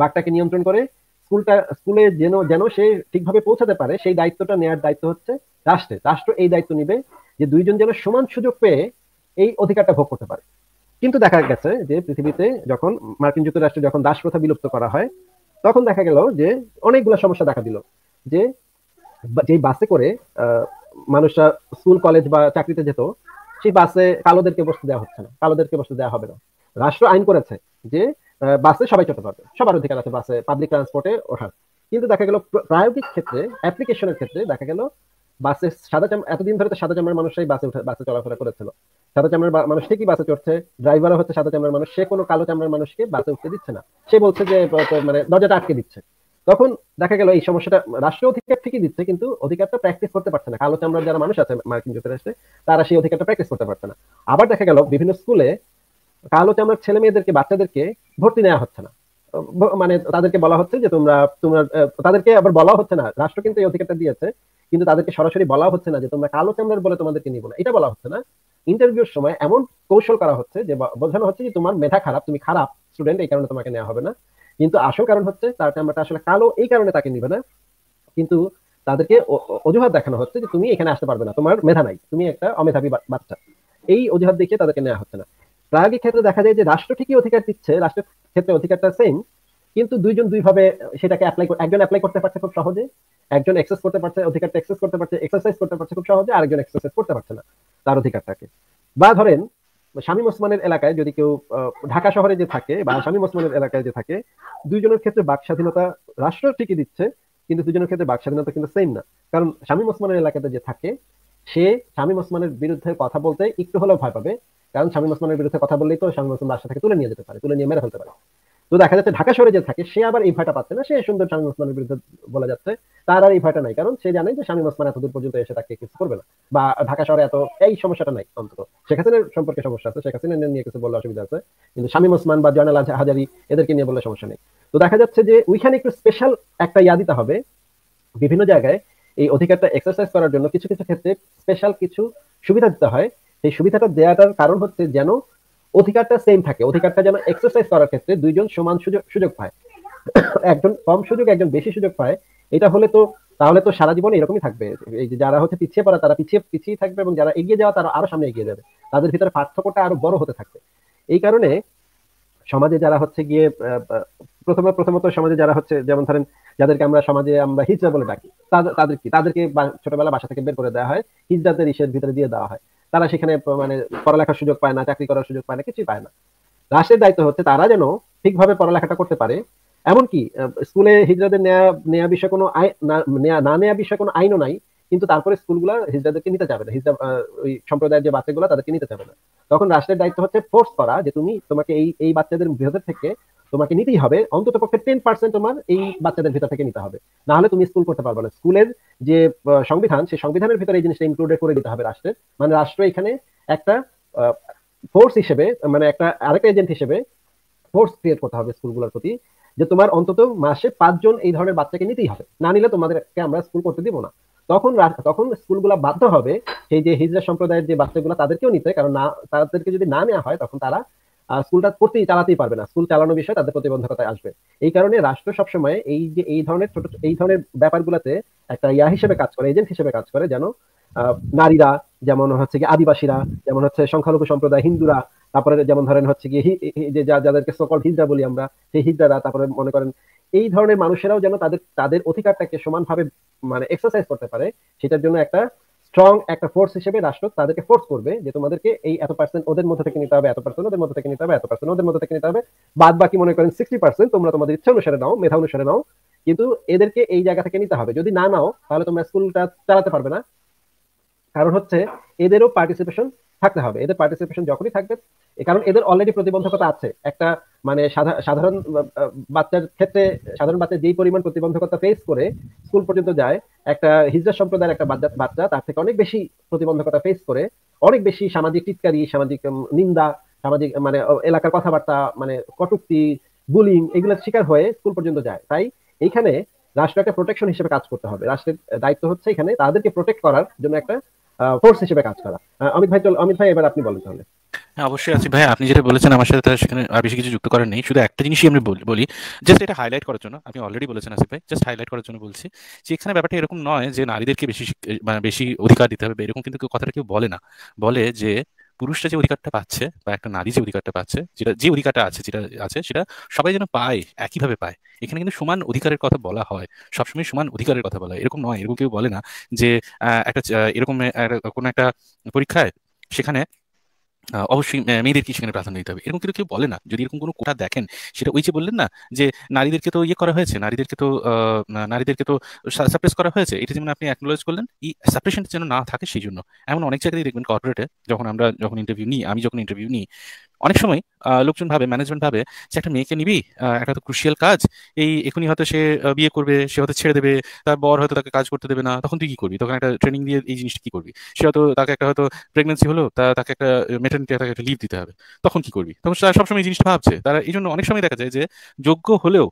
বাঘটাকে নিয়ন্ত্রণ করে স্কুলটা স্কুলে যেন যেন সে ঠিকভাবে পৌঁছাতে পারে সেই দায়িত্বটা নেওয়ার দায়িত্ব হচ্ছে রাষ্ট্রের রাষ্ট্র এই দায়িত্ব নিবে যে দুইজন যেন সমান সুযোগ পেয়ে এই অধিকারটা ভোগ করতে পারে কিন্তু দেখা গেছে যে পৃথিবীতে যখন মার্কিন যুক্তরাষ্ট্রে যখন দাস প্রথা বিলুপ্ত করা হয় তখন দেখা গেল যে অনেকগুলো সমস্যা দেখা দিল যে যে বাসে করে মানুষরা স্কুল কলেজ বা চাকরিতে যেত সেই বাসে কালোদেরকে বসতে দেওয়া হচ্ছে না কালোদেরকে বসতে দেওয়া হবে না রাষ্ট্র আইন করেছে যে বাসে সবাই চলতে পারবে সবার অধিকার আছে বাসে পাবলিক ট্রান্সপোর্টে ওঠার কিন্তু দেখা গেল প্রায়োগিক ক্ষেত্রে অ্যাপ্লিকেশনের ক্ষেত্রে দেখা গেল বাসে সাদা চাম এতদিন ধরে তো সাদা চামড়ার মানুষরাই বাসে উঠে বাসে চলাফেরা করেছিল সাদা চামড়ার মানুষ ঠিকই বাসে চড়ছে ড্রাইভারও হচ্ছে সাদা চামড়ার মানুষ সে কোনো কালো চামড়ার মানুষকে বাসে উঠতে দিচ্ছে না সে বলছে যে মানে দরজাটা আটকে দিচ্ছে তখন দেখা গেল এই সমস্যাটা রাষ্ট্রীয় অধিকার ঠিকই দিচ্ছে কিন্তু অধিকারটা প্র্যাকটিস করতে পারছে না কালো চামড়ার যারা মানুষ আছে মার্কিন যুক্তরাষ্ট্রে তারা সেই অধিকারটা প্র্যাকটিস করতে পারছে না আবার দেখা গেল বিভিন্ন স্কুলে কালো চামড়ার ছেলে মেয়েদেরকে বাচ্চাদেরকে ভর্তি নেওয়া হচ্ছে না মানে তাদেরকে বলা হচ্ছে যে তোমরা তোমরা তাদেরকে আবার বলা হচ্ছে না রাষ্ট্র কিন্তু এই অধিকারটা দিয়েছে কিন্তু তাদেরকে সরাসরি বলা হচ্ছে না যে তোমরা কালো চামড়ার বলে তোমাদেরকে নিবো না এটা বলা হচ্ছে না ইন্টারভিউর সময় এমন কৌশল করা হচ্ছে যে বোঝানো হচ্ছে যে তোমার মেধা খারাপ তুমি খারাপ স্টুডেন্ট এই কারণে তোমাকে নেওয়া হবে না কিন্তু আসল কারণ হচ্ছে তার চামড়াটা আসলে কালো এই কারণে তাকে নিবে না কিন্তু তাদেরকে অজুহাত দেখানো হচ্ছে যে তুমি এখানে আসতে পারবে না তোমার মেধা নাই তুমি একটা অমেধাবী বাচ্চা এই অজুহাত দেখিয়ে তাদেরকে নেওয়া হচ্ছে না প্রায়োগিক ক্ষেত্রে দেখা যায় যে রাষ্ট্র ঠিকই অধিকার দিচ্ছে রাষ্ট্রের ক্ষেত্রে অধিকারটা সেম কিন্তু দুইজন দুইভাবে সেটাকে অ্যাপ্লাই একজন অ্যাপ্লাই করতে পারছে খুব সহজে একজন এক্সেস করতে পারছে অধিকারটা এক্সেস করতে পারছে এক্সারসাইজ করতে পারছে খুব সহজে আরেকজন এক্সারসাইজ করতে পারছে না তার অধিকারটাকে বা ধরেন শামীম ওসমানের এলাকায় যদি কেউ ঢাকা শহরে যে থাকে বা শামীম ওসমানের এলাকায় যে থাকে দুইজনের ক্ষেত্রে বাক স্বাধীনতা রাষ্ট্র ঠিকই দিচ্ছে কিন্তু দুজনের ক্ষেত্রে বাক স্বাধীনতা কিন্তু সেম না কারণ শামীম ওসমানের এলাকাতে যে থাকে সে শামীম ওসমানের বিরুদ্ধে কথা বলতে একটু হলেও ভয় পাবে কারণ শামীম ওসমানের বিরুদ্ধে কথা বললেই তো শামীম ওসমান বাসা থেকে তুলে নিয়ে যেতে পারে তুলে নিয়ে মেরে ফেলতে পারে তো দেখা যাচ্ছে ঢাকা শহরে যে থাকে সে আবার এই ভয়টা পাচ্ছে না সে সুন্দর শামীম ওসমানের বিরুদ্ধে বলা যাচ্ছে তার আর এই ভয়টা নাই কারণ সে জানে যে শামীম ওসমান এতদূর পর্যন্ত এসে তাকে কিছু করবে না বা ঢাকা শহরে এত এই সমস্যাটা নাই অন্তত শেখ হাসিনের সম্পর্কে সমস্যা আছে শেখ হাসিনা নিয়ে কিছু বললে অসুবিধা আছে কিন্তু শামীম ওসমান বা জয়নাল হাজারি এদেরকে নিয়ে বলে সমস্যা নেই তো দেখা যাচ্ছে যে ওইখানে একটু স্পেশাল একটা ইয়া দিতে হবে বিভিন্ন জায়গায় এই অধিকারটা এক্সারসাইজ করার জন্য কিছু কিছু ক্ষেত্রে স্পেশাল কিছু সুবিধা দিতে হয় সেই সুবিধাটা দেওয়াটার কারণ হচ্ছে যেন অধিকারটা সেম থাকে অধিকারটা যেন এক্সারসাইজ করার ক্ষেত্রে দুইজন সমান সুযোগ সুযোগ পায় একজন কম সুযোগ একজন বেশি সুযোগ পায় এটা হলে তো তাহলে তো সারা জীবন এরকমই থাকবে এই যে যারা হচ্ছে পিছিয়ে পড়া তারা পিছিয়ে পিছিয়ে থাকবে এবং যারা এগিয়ে যাওয়া তারা আরো সামনে এগিয়ে যাবে তাদের ভিতরে পার্থক্যটা আরো বড় হতে থাকবে এই কারণে সমাজে যারা হচ্ছে গিয়ে প্রথমে প্রথমত সমাজে যারা হচ্ছে যেমন ধরেন যাদেরকে আমরা সমাজে আমরা হিজরা বলে ডাকি তাদের কি তাদেরকে ছোটবেলা বাসা থেকে বের করে দেওয়া হয় হিজরাদের ইসের ভিতরে দিয়ে দেওয়া হয় তারা সেখানে মানে পড়ালেখার সুযোগ পায় না চাকরি করার সুযোগ পায় না কিছুই পায় না রাষ্ট্রের দায়িত্ব হচ্ছে তারা যেন ঠিকভাবে পড়ালেখাটা করতে পারে এমনকি স্কুলে হিজরাদের নেয়া নেয়া বিষয়ে কোনো না নেয়া বিষয়ে কোনো আইনও নাই কিন্তু তারপরে স্কুলগুলো হিজরাদেরকে নিতে যাবে না হিজরা ওই সম্প্রদায়ের যে বাচ্চাগুলো তাদেরকে নিতে যাবে না তখন রাষ্ট্রের দায়িত্ব হচ্ছে ফোর্স করা যে তুমি তোমাকে এই এই বাচ্চাদের ভেতর থেকে তোমাকে নিতেই হবে অন্তত পক্ষে টেন পার্সেন্ট তোমার এই বাচ্চাদের ভিতর থেকে নিতে হবে না হলে তুমি স্কুল করতে পারবে না স্কুলের যে সংবিধান সেই সংবিধানের ভিতরে এই জিনিসটা ইনক্লুডেড করে দিতে হবে রাষ্ট্রের মানে রাষ্ট্র এখানে একটা ফোর্স হিসেবে মানে একটা আরেকটা এজেন্ট হিসেবে ফোর্স ক্রিয়েট করতে হবে স্কুলগুলোর প্রতি যে তোমার অন্তত মাসে পাঁচজন এই ধরনের বাচ্চাকে নিতেই হবে না নিলে তোমাদেরকে আমরা স্কুল করতে দিব না তখন তখন স্কুলগুলা বাধ্য হবে সেই যে হিজরা সম্প্রদায়ের যে বাচ্চাগুলো তাদেরকেও নিতে কারণ না তাদেরকে যদি না নেওয়া হয় তখন তারা স্কুলটা করতেই চালাতেই পারবে না স্কুল চালানো বিষয়ে তাদের প্রতিবন্ধকতায় আসবে এই কারণে রাষ্ট্র সবসময় এই যে এই ধরনের ছোট এই ধরনের ব্যাপারগুলোতে একটা ইয়া হিসেবে কাজ করে এজেন্ট হিসেবে কাজ করে যেন নারীরা যেমন হচ্ছে কি আদিবাসীরা যেমন হচ্ছে সংখ্যালঘু সম্প্রদায় হিন্দুরা তারপরে যেমন ধরেন হচ্ছে কি যে যাদেরকে সকল হিজরা বলি আমরা সেই হিজড়ারা তারপরে মনে করেন এই ধরনের মানুষেরাও যেন তাদের তাদের অধিকারটাকে সমানভাবে মানে এক্সারসাইজ করতে পারে সেটার জন্য একটা স্ট্রং একটা ফোর্স হিসেবে রাষ্ট্র তাদেরকে ফোর্স করবে যে তোমাদেরকে এই এত পার্সেন্ট ওদের মধ্যে থেকে নিতে হবে এত পার্সেন্ট ওদের মধ্যে থেকে নিতে হবে এত পার্সেন্ট ওদের মধ্যে থেকে নিতে হবে বাদ বাকি মনে করেন সিক্সটি পার্সেন্ট তোমরা তোমাদের ইচ্ছা অনুসারে নাও মেধা অনুসারে নাও কিন্তু এদেরকে এই জায়গা থেকে নিতে হবে যদি না নাও তাহলে তোমরা স্কুলটা চালাতে পারবে না কারণ হচ্ছে এদেরও পার্টিসিপেশন থাকতে হবে এদের পার্টিসিপেশন যখনই থাকবে কারণ এদের অলরেডি প্রতিবন্ধকতা আছে একটা মানে সাধারণ বাচ্চার ক্ষেত্রে সাধারণ বাচ্চা যেই পরিমাণ প্রতিবন্ধকতা ফেস করে স্কুল পর্যন্ত যায় একটা হিজরা সম্প্রদায়ের একটা বাচ্চা তার থেকে অনেক বেশি প্রতিবন্ধকতা ফেস করে অনেক বেশি সামাজিক টিটকারি সামাজিক নিন্দা সামাজিক মানে এলাকার কথাবার্তা মানে কটুক্তি বুলিং এগুলোর শিকার হয়ে স্কুল পর্যন্ত যায় তাই এইখানে রাষ্ট্র একটা প্রোটেকশন হিসেবে কাজ করতে হবে রাষ্ট্রের দায়িত্ব হচ্ছে এখানে তাদেরকে প্রোটেক্ট করার জন্য একটা ফোর্স হিসেবে কাজ করা অমিত ভাই অমিত ভাই এবার আপনি বলেন তাহলে হ্যাঁ অবশ্যই আছি ভাই আপনি যেটা বলেছেন আমার সাথে সেখানে আর বেশি কিছু যুক্ত করার নেই শুধু একটা জিনিসই আমি বলি জাস্ট এটা হাইলাইট করার জন্য আপনি অলরেডি বলেছেন আসিফ ভাই জাস্ট হাইলাইট করার জন্য বলছি যে এখানে ব্যাপারটা এরকম নয় যে নারীদেরকে বেশি মানে বেশি অধিকার দিতে হবে এরকম কিন্তু কথাটা কেউ বলে না বলে যে পুরুষরা যে অধিকারটা পাচ্ছে বা একটা নারী যে অধিকারটা পাচ্ছে যেটা যে অধিকারটা আছে যেটা আছে সেটা সবাই যেন পায় একইভাবে পায় এখানে কিন্তু সমান অধিকারের কথা বলা হয় সবসময় সমান অধিকারের কথা বলা হয় এরকম নয় এরকম কেউ বলে না যে একটা এরকম কোনো একটা পরীক্ষায় সেখানে অবশ্যই মেয়েদেরকে সেখানে প্রাধান্য দিতে হবে এরকম কিন্তু কেউ বলে না যদি এরকম কোনো কোটা দেখেন সেটা ওই যে বললেন না যে নারীদেরকে তো ইয়ে করা হয়েছে নারীদেরকে তো নারীদেরকে তো সাপ্রেস করা হয়েছে এটা যেমন আপনি অ্যাকনোলেজ করলেন এই সাপ্রেশনটা যেন না থাকে সেই জন্য এমন অনেক জায়গায় দেখবেন কর্পোরেটে যখন আমরা যখন ইন্টারভিউ নিই আমি যখন ইন্টারভিউ নিই অনেক সময় লোকজন ভাবে ম্যানেজমেন্ট ভাবে যে একটা মেয়েকে নিবি একটা তো ক্রুশিয়াল কাজ এই এখনই হয়তো সে বিয়ে করবে সে হয়তো ছেড়ে দেবে তার বর হয়তো তাকে কাজ করতে দেবে না তখন তুই কি করবি তখন একটা ট্রেনিং দিয়ে এই জিনিসটা কি করবি সে হয়তো তাকে একটা হয়তো প্রেগনেন্সি হলো তা তাকে একটা মেটার্নিটি তাকে একটা লিভ দিতে হবে তখন কি করবি তখন তারা সবসময় এই জিনিসটা ভাবছে তারা এই জন্য অনেক সময় দেখা যায় যে যোগ্য হলেও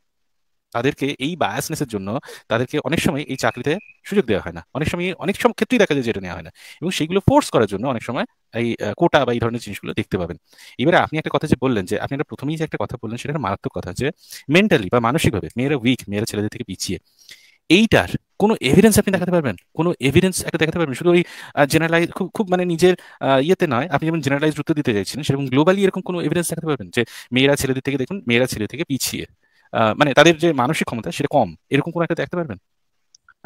তাদেরকে এই বায়াসনেসের জন্য তাদেরকে অনেক সময় এই চাকরিতে সুযোগ দেওয়া হয় না অনেক সময় অনেক সময় ক্ষেত্রেই দেখা যায় যেটা নেওয়া হয় না এবং সেইগুলো ফোর্স করার জন্য অনেক সময় এই কোটা বা এই ধরনের জিনিসগুলো দেখতে পাবেন এবারে আপনি একটা কথা যে বললেন যে আপনি একটা প্রথমেই যে একটা কথা বললেন সেটা মারাত্মক কথা যে মেন্টালি বা মানসিকভাবে মেয়েরা উইক মেয়েরা ছেলেদের থেকে পিছিয়ে এইটার কোনো এভিডেন্স আপনি দেখাতে পারবেন কোনো এভিডেন্স একটা দেখাতে পারবেন শুধু ওই জেনারেলাইজ খুব খুব মানে নিজের ইয়েতে নয় আপনি যেমন জেনারেলাইজ উত্তর দিতে চাইছেন সেরকম গ্লোবালি এরকম কোনো এভিডেন্স দেখাতে পারবেন যে মেয়েরা ছেলেদের থেকে দেখুন মেয়েরা ছেলে থেকে পিছিয়ে মানে তাদের যে মানসিক ক্ষমতা সেটা কম এরকম কোনো একটা দেখতে পারবেন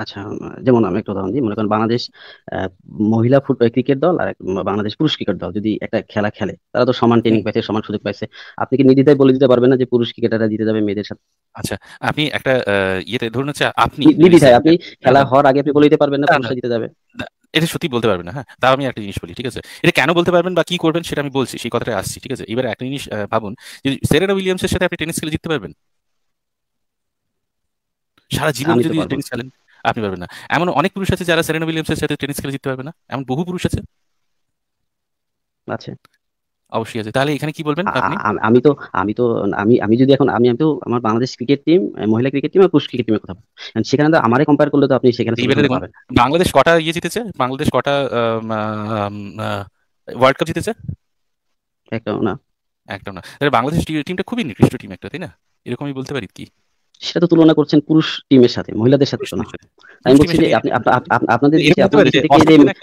আচ্ছা যেমন আমি একটা উদাহরণ দিই মনে করেন বাংলাদেশ মহিলা ফুটবল ক্রিকেট দল আর বাংলাদেশ পুরুষ ক্রিকেট দল যদি একটা খেলা খেলে তারা তো সমান ট্রেনিং পাইছে সমান সুযোগ পাইছে আপনি কি নির্দ্বিধায় বলে দিতে পারবেন না যে পুরুষ ক্রিকেটাররা জিতে যাবে মেয়েদের সাথে আচ্ছা আপনি একটা ইয়েতে ধরুন হচ্ছে আপনি নির্দ্বিধায় আপনি হ্যাঁ, খেলা হ্যাঁ। হওয়ার আগে আপনি বলে দিতে পারবেন না পুরুষরা জিতে যাবে এটা সত্যি বলতে পারবেন হ্যাঁ তাও আমি একটা জিনিস বলি ঠিক আছে এটা কেন বলতে পারবেন বা কি করবেন সেটা আমি বলছি সেই কথাটা আসছি ঠিক আছে এবার একটা জিনিস ভাবুন যে সেরেনা উইলিয়ামসের সাথে আপনি টেনিস খেলে জিততে পারবেন সারা জীবন যদি টেনিস খেলেন আপনি পারবেন না এমন অনেক পুরুষ আছে যারা সেরেনা উইলিয়ামসের সাথে টেনিস খেলে জিততে পারবে না এমন বহু পুরুষ আছে আছে অবশ্যই আছে তাহলে এখানে কি বলবেন আপনি আমি তো আমি তো আমি আমি যদি এখন আমি আমি তো আমার বাংলাদেশ ক্রিকেট টিম মহিলা ক্রিকেট টিম আর পুরুষ ক্রিকেট টিমের কথা বলছি সেখানে তো আমারে কম্পেয়ার করলে তো আপনি সেখানে বাংলাদেশ কটা ইয়ে জিতেছে বাংলাদেশ কটা ওয়ার্ল্ড কাপ জিতেছে একটাও না একদম না বাংলাদেশ টিমটা খুবই নিকৃষ্ট টিম একটা তাই না এরকমই বলতে পারি কি সেটা তো তুলনা করছেন পুরুষ টিমের সাথে মহিলাদের সাথে আমি বলছি যে আপনি আপনাদের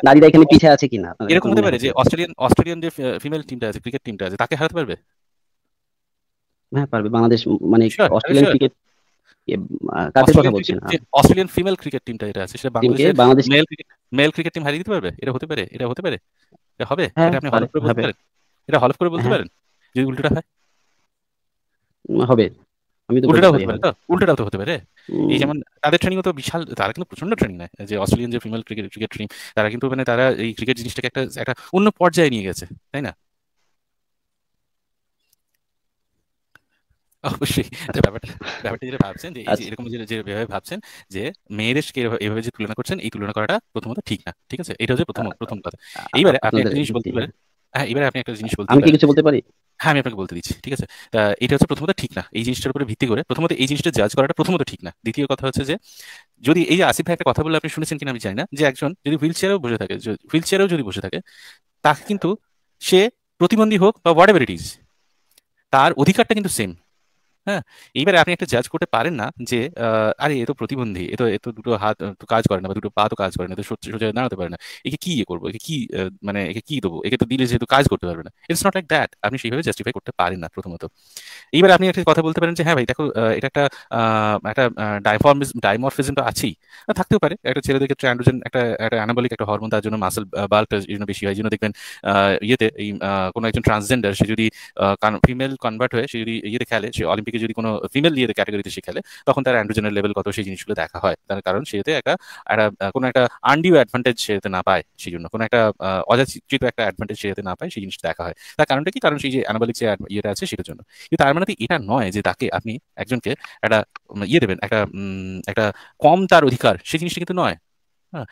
নারীরা এখানে পিছিয়ে আছে কিনা এরকম হতে পারে যে অস্ট্রেলিয়ান অস্ট্রেলিয়ান যে ফিমেল টিমটা আছে ক্রিকেট টিমটা আছে তাকে হারাতে পারবে হ্যাঁ পারবে বাংলাদেশ মানে অস্ট্রেলিয়ান ক্রিকেট কাদের কথা বলছেন অস্ট্রেলিয়ান ফিমেল ক্রিকেট টিমটা এটা আছে সেটা বাংলাদেশের Bangladesh male male cricket team হারিয়ে দিতে পারবে এটা হতে পারে এটা হতে পারে এটা হবে হ্যাঁ, এটা আপনি হলফ করে বলতে পারেন এটা হলফ করে বলতে হ্যাঁ। পারেন যদি উল্টোটা হয় হবে আমি তো উল্টোটা হতে পারে তো উল্টোটাও তো হতে পারে এই যেমন তাদের ট্রেনিং তো বিশাল তারা কিন্তু প্রচন্ড ট্রেনিং নেয় যে অস্ট্রেলিয়ান যে ফিমেল ক্রিকেট ক্রিকেট টিম তারা কিন্তু মানে তারা এই ক্রিকেট জিনিসটাকে একটা একটা অন্য পর্যায়ে নিয়ে গেছে তাই না অবশ্যই ব্যাপারটা ব্যাপারটা যেটা ভাবছেন যে আচ্ছা। এরকম ভাবছেন যে মেয়েদেরকে এভাবে যে তুলনা করছেন এই তুলনা করাটা প্রথমত ঠিক না ঠিক আছে এটা হচ্ছে প্রথম প্রথম কথা এইবারে আপনি একটা জিনিস বলতে পারেন হ্যাঁ এবার আপনি একটা জিনিস বলতে আমি কি কিছু বলতে পারি হ্যাঁ আমি আপনাকে বলতে দিচ্ছি ঠিক আছে এটা হচ্ছে প্রথমত ঠিক না এই জিনিসটার উপরে ভিত্তি করে প্রথমত এই জিনিসটা জাজ করাটা প্রথমত ঠিক না দ্বিতীয় কথা হচ্ছে যে যদি এই যে আসিফ ভাই একটা কথা বলে আপনি শুনেছেন কিনা আমি চাই না যে একজন যদি হুইল চেয়ারেও বসে থাকে হুইল চেয়ারেও যদি বসে থাকে তাকে কিন্তু সে প্রতিবন্ধী হোক বা হোয়াট এভার ইট ইজ তার অধিকারটা কিন্তু সেম হ্যাঁ এইবারে আপনি একটা জাজ করতে পারেন না যে আরে এ তো প্রতিবন্ধী এ তো এ তো দুটো হাত তো কাজ করে না বা দুটো পা তো কাজ করে না তো সোজা দাঁড়াতে পারে না একে কি ইয়ে করবো একে কি মানে একে কি দেবো একে তো দিলে যেহেতু কাজ করতে পারবে না ইটস নট লাইক দ্যাট আপনি সেইভাবে জাস্টিফাই করতে পারেন না প্রথমত এইবার আপনি একটা কথা বলতে পারেন যে হ্যাঁ ভাই দেখো এটা একটা একটা ডাইফর্মিস ডাইমরফিজম তো আছেই থাকতেও পারে একটা ছেলেদের ক্ষেত্রে অ্যান্ড্রোজেন একটা একটা অ্যানাবলিক একটা হরমোন তার জন্য মাসেল বাল্কটা জন্য বেশি হয় জন্য দেখবেন ইয়েতে এই কোনো একজন ট্রান্সজেন্ডার সে যদি ফিমেল কনভার্ট হয়ে সে যদি ইয়েতে খেলে সে অলিম্পিক থেকে যদি কোনো ফিমেল লিয়ের ক্যাটাগরিতে সে খেলে তখন তার অ্যান্ড্রোজেনের লেভেল কত সেই জিনিসগুলো দেখা হয় তার কারণ সেতে একটা একটা কোনো একটা আন্ডিও অ্যাডভান্টেজ সেতে না পায় সেই জন্য কোনো একটা অযাচিত একটা অ্যাডভান্টেজ সেতে না পায় সেই জিনিসটা দেখা হয় তার কারণটা কি কারণ সেই যে অ্যানাবলিক যে ইয়েটা আছে সেটার জন্য কিন্তু তার মানে এটা নয় যে তাকে আপনি একজনকে একটা ইয়ে দেবেন একটা একটা কম তার অধিকার সেই জিনিসটা কিন্তু নয় হ্যাঁ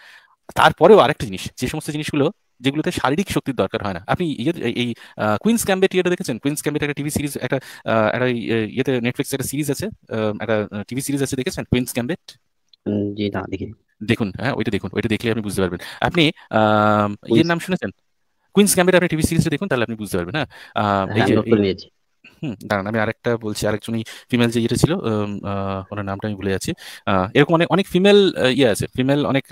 তারপরেও আরেকটা জিনিস যে সমস্ত জিনিসগুলো যেগুলোতে শারীরিক শক্তির দরকার হয় না আপনি ইয়ে, এই কুইন্স ক্যাম্বেট ইয়েটা দেখেছেন কুইন্স ক্যাম্বেট একটা টিভি সিরিজ একটা একটা ইয়ে, ইয়েতে নেটফ্লিক্স একটা সিরিজ আছে একটা টিভি সিরিজ আছে দেখেছেন কুইন্স ক্যাম্বেট জি না দেখি দেখুন হ্যাঁ ওইটা দেখুন ওইটা দেখলে আপনি বুঝতে পারবেন আপনি ইয়ের নাম শুনেছেন কুইন্স ক্যাম্বেট আপনি টিভি সিরিজটা দেখুন তাহলে আপনি বুঝতে পারবেন হ্যাঁ, হ্যাঁ হুম দাঁড়ান আমি আরেকটা বলছি আরেকজনই ফিমেল যে ইয়েটা ছিল ওনার নামটা আমি ভুলে যাচ্ছি এরকম অনেক অনেক ফিমেল ইয়ে আছে ফিমেল অনেক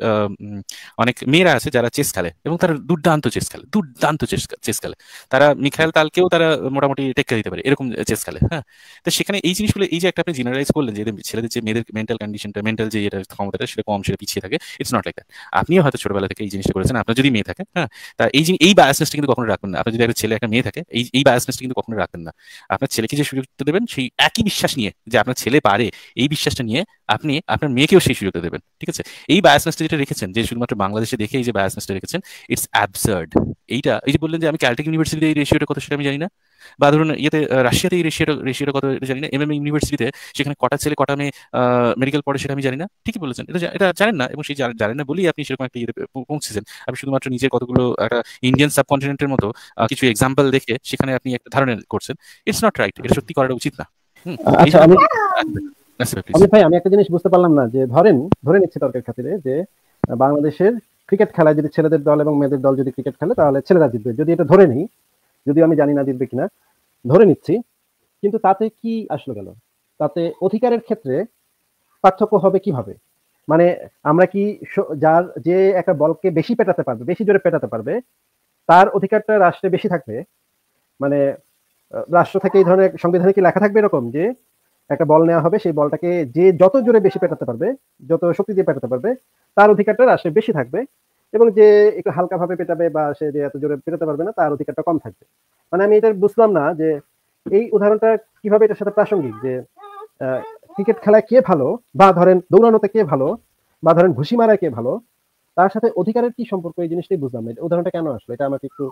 অনেক মেয়েরা আছে যারা চেস খেলে এবং তারা দুর্দান্ত চেস খেলে দুর্দান্ত চেস চেস খেলে তারা মিখাইল তালকেও তারা মোটামুটি টেক্কা দিতে পারে এরকম চেস খেলে হ্যাঁ তো সেখানে এই জিনিসগুলো এই যে একটা আপনি জেনারেলাইজ করলেন যে ছেলেদের যে মেয়েদের মেন্টাল কন্ডিশনটা মেন্টাল যে এটা ক্ষমতাটা সেটা কম সেটা পিছিয়ে থাকে ইটস নট লাইক দ্যাট আপনিও হয়তো ছোটবেলা থেকে এই জিনিসটা করেছেন আপনার যদি মেয়ে থাকে হ্যাঁ তা এই এই বায়াসনেসটা কিন্তু কখনো রাখবেন না আপনি যদি একটা ছেলে একটা মেয়ে থাকে এই এই বায়াসনেসটা কিন্তু কখনো রাখবেন না আপনার ছেলেকে যে সুযোগটা দেবেন সেই একই বিশ্বাস নিয়ে যে আপনার ছেলে পারে এই বিশ্বাসটা নিয়ে আপনি আপনার মেয়েকেও সেই সুযোগটা দেবেন ঠিক আছে এই বায়াসনেসটা যেটা রেখেছেন যে শুধুমাত্র বাংলাদেশে দেখে এই যে বায়াসনেসটা রেখেছেন ইটস অ্যাবসার্ড এইটা এই যে বললেন যে আমি ক্যালটেক ইউনিভার্সিটি এই রেশিওটা কত সেটা আমি জানি না বা ধরুন ইয়েতে রাশিয়াতে এই রেশিয়াটা রেশিয়ার কত জানি না এম ইউনিভার্সিটিতে সেখানে কটা ছেলে কটা মেয়ে মেডিকেল পড়ে সেটা আমি জানি না ঠিকই বলেছেন এটা এটা জানেন না এবং সেই জানেন না বলেই আপনি সেরকম একটা ইয়ে পৌঁছেছেন আপনি শুধুমাত্র নিজের কতগুলো একটা ইন্ডিয়ান সাবকন্টিনেন্টের মতো কিছু এক্সাম্পল দেখে সেখানে আপনি একটা ধারণা করছেন ইটস নট রাইট এটা সত্যি করাটা উচিত না আচ্ছা, হ্যাঁ, আমি ভাই আমি একটা জিনিস বুঝতে পারলাম না যে ধরেন ধরে নিচ্ছে তর্কের খাতিরে যে বাংলাদেশের ক্রিকেট খেলায় যদি ছেলেদের দল এবং মেয়েদের দল যদি ক্রিকেট খেলে তাহলে ছেলেরা জিতবে যদি এটা ধরে নেই যদিও আমি জানি না জিতবে কিনা ধরে নিচ্ছি কিন্তু তাতে কি আসলো গেল তাতে অধিকারের ক্ষেত্রে পার্থক্য হবে কিভাবে মানে আমরা কি যার যে একটা বলকে বেশি পেটাতে পারবে বেশি জোরে পেটাতে পারবে তার অধিকারটা রাষ্ট্রে বেশি থাকবে মানে রাষ্ট্র থেকে এই ধরনের সংবিধানে কি লেখা থাকবে এরকম যে একটা বল নেওয়া হবে সেই বলটাকে যে যত জোরে বেশি পেটাতে পারবে যত শক্তি দিয়ে পেটাতে পারবে তার অধিকারটা রাষ্ট্রে বেশি থাকবে এবং যে একটু হালকাভাবে পেটাবে বা সে যে এত জোরে পেটাতে পারবে না তার অধিকারটা কম থাকবে মানে আমি এটা বুঝলাম না যে এই উদাহরণটা কিভাবে এটার সাথে প্রাসঙ্গিক যে ক্রিকেট খেলায় কে ভালো বা ধরেন দৌড়ানোতে কে ভালো বা ধরেন ঘুষি মারা কে ভালো তার সাথে অধিকারের কি সম্পর্ক এই জিনিসটাই বুঝলাম না উদাহরণটা কেন আসলো এটা আমাকে একটু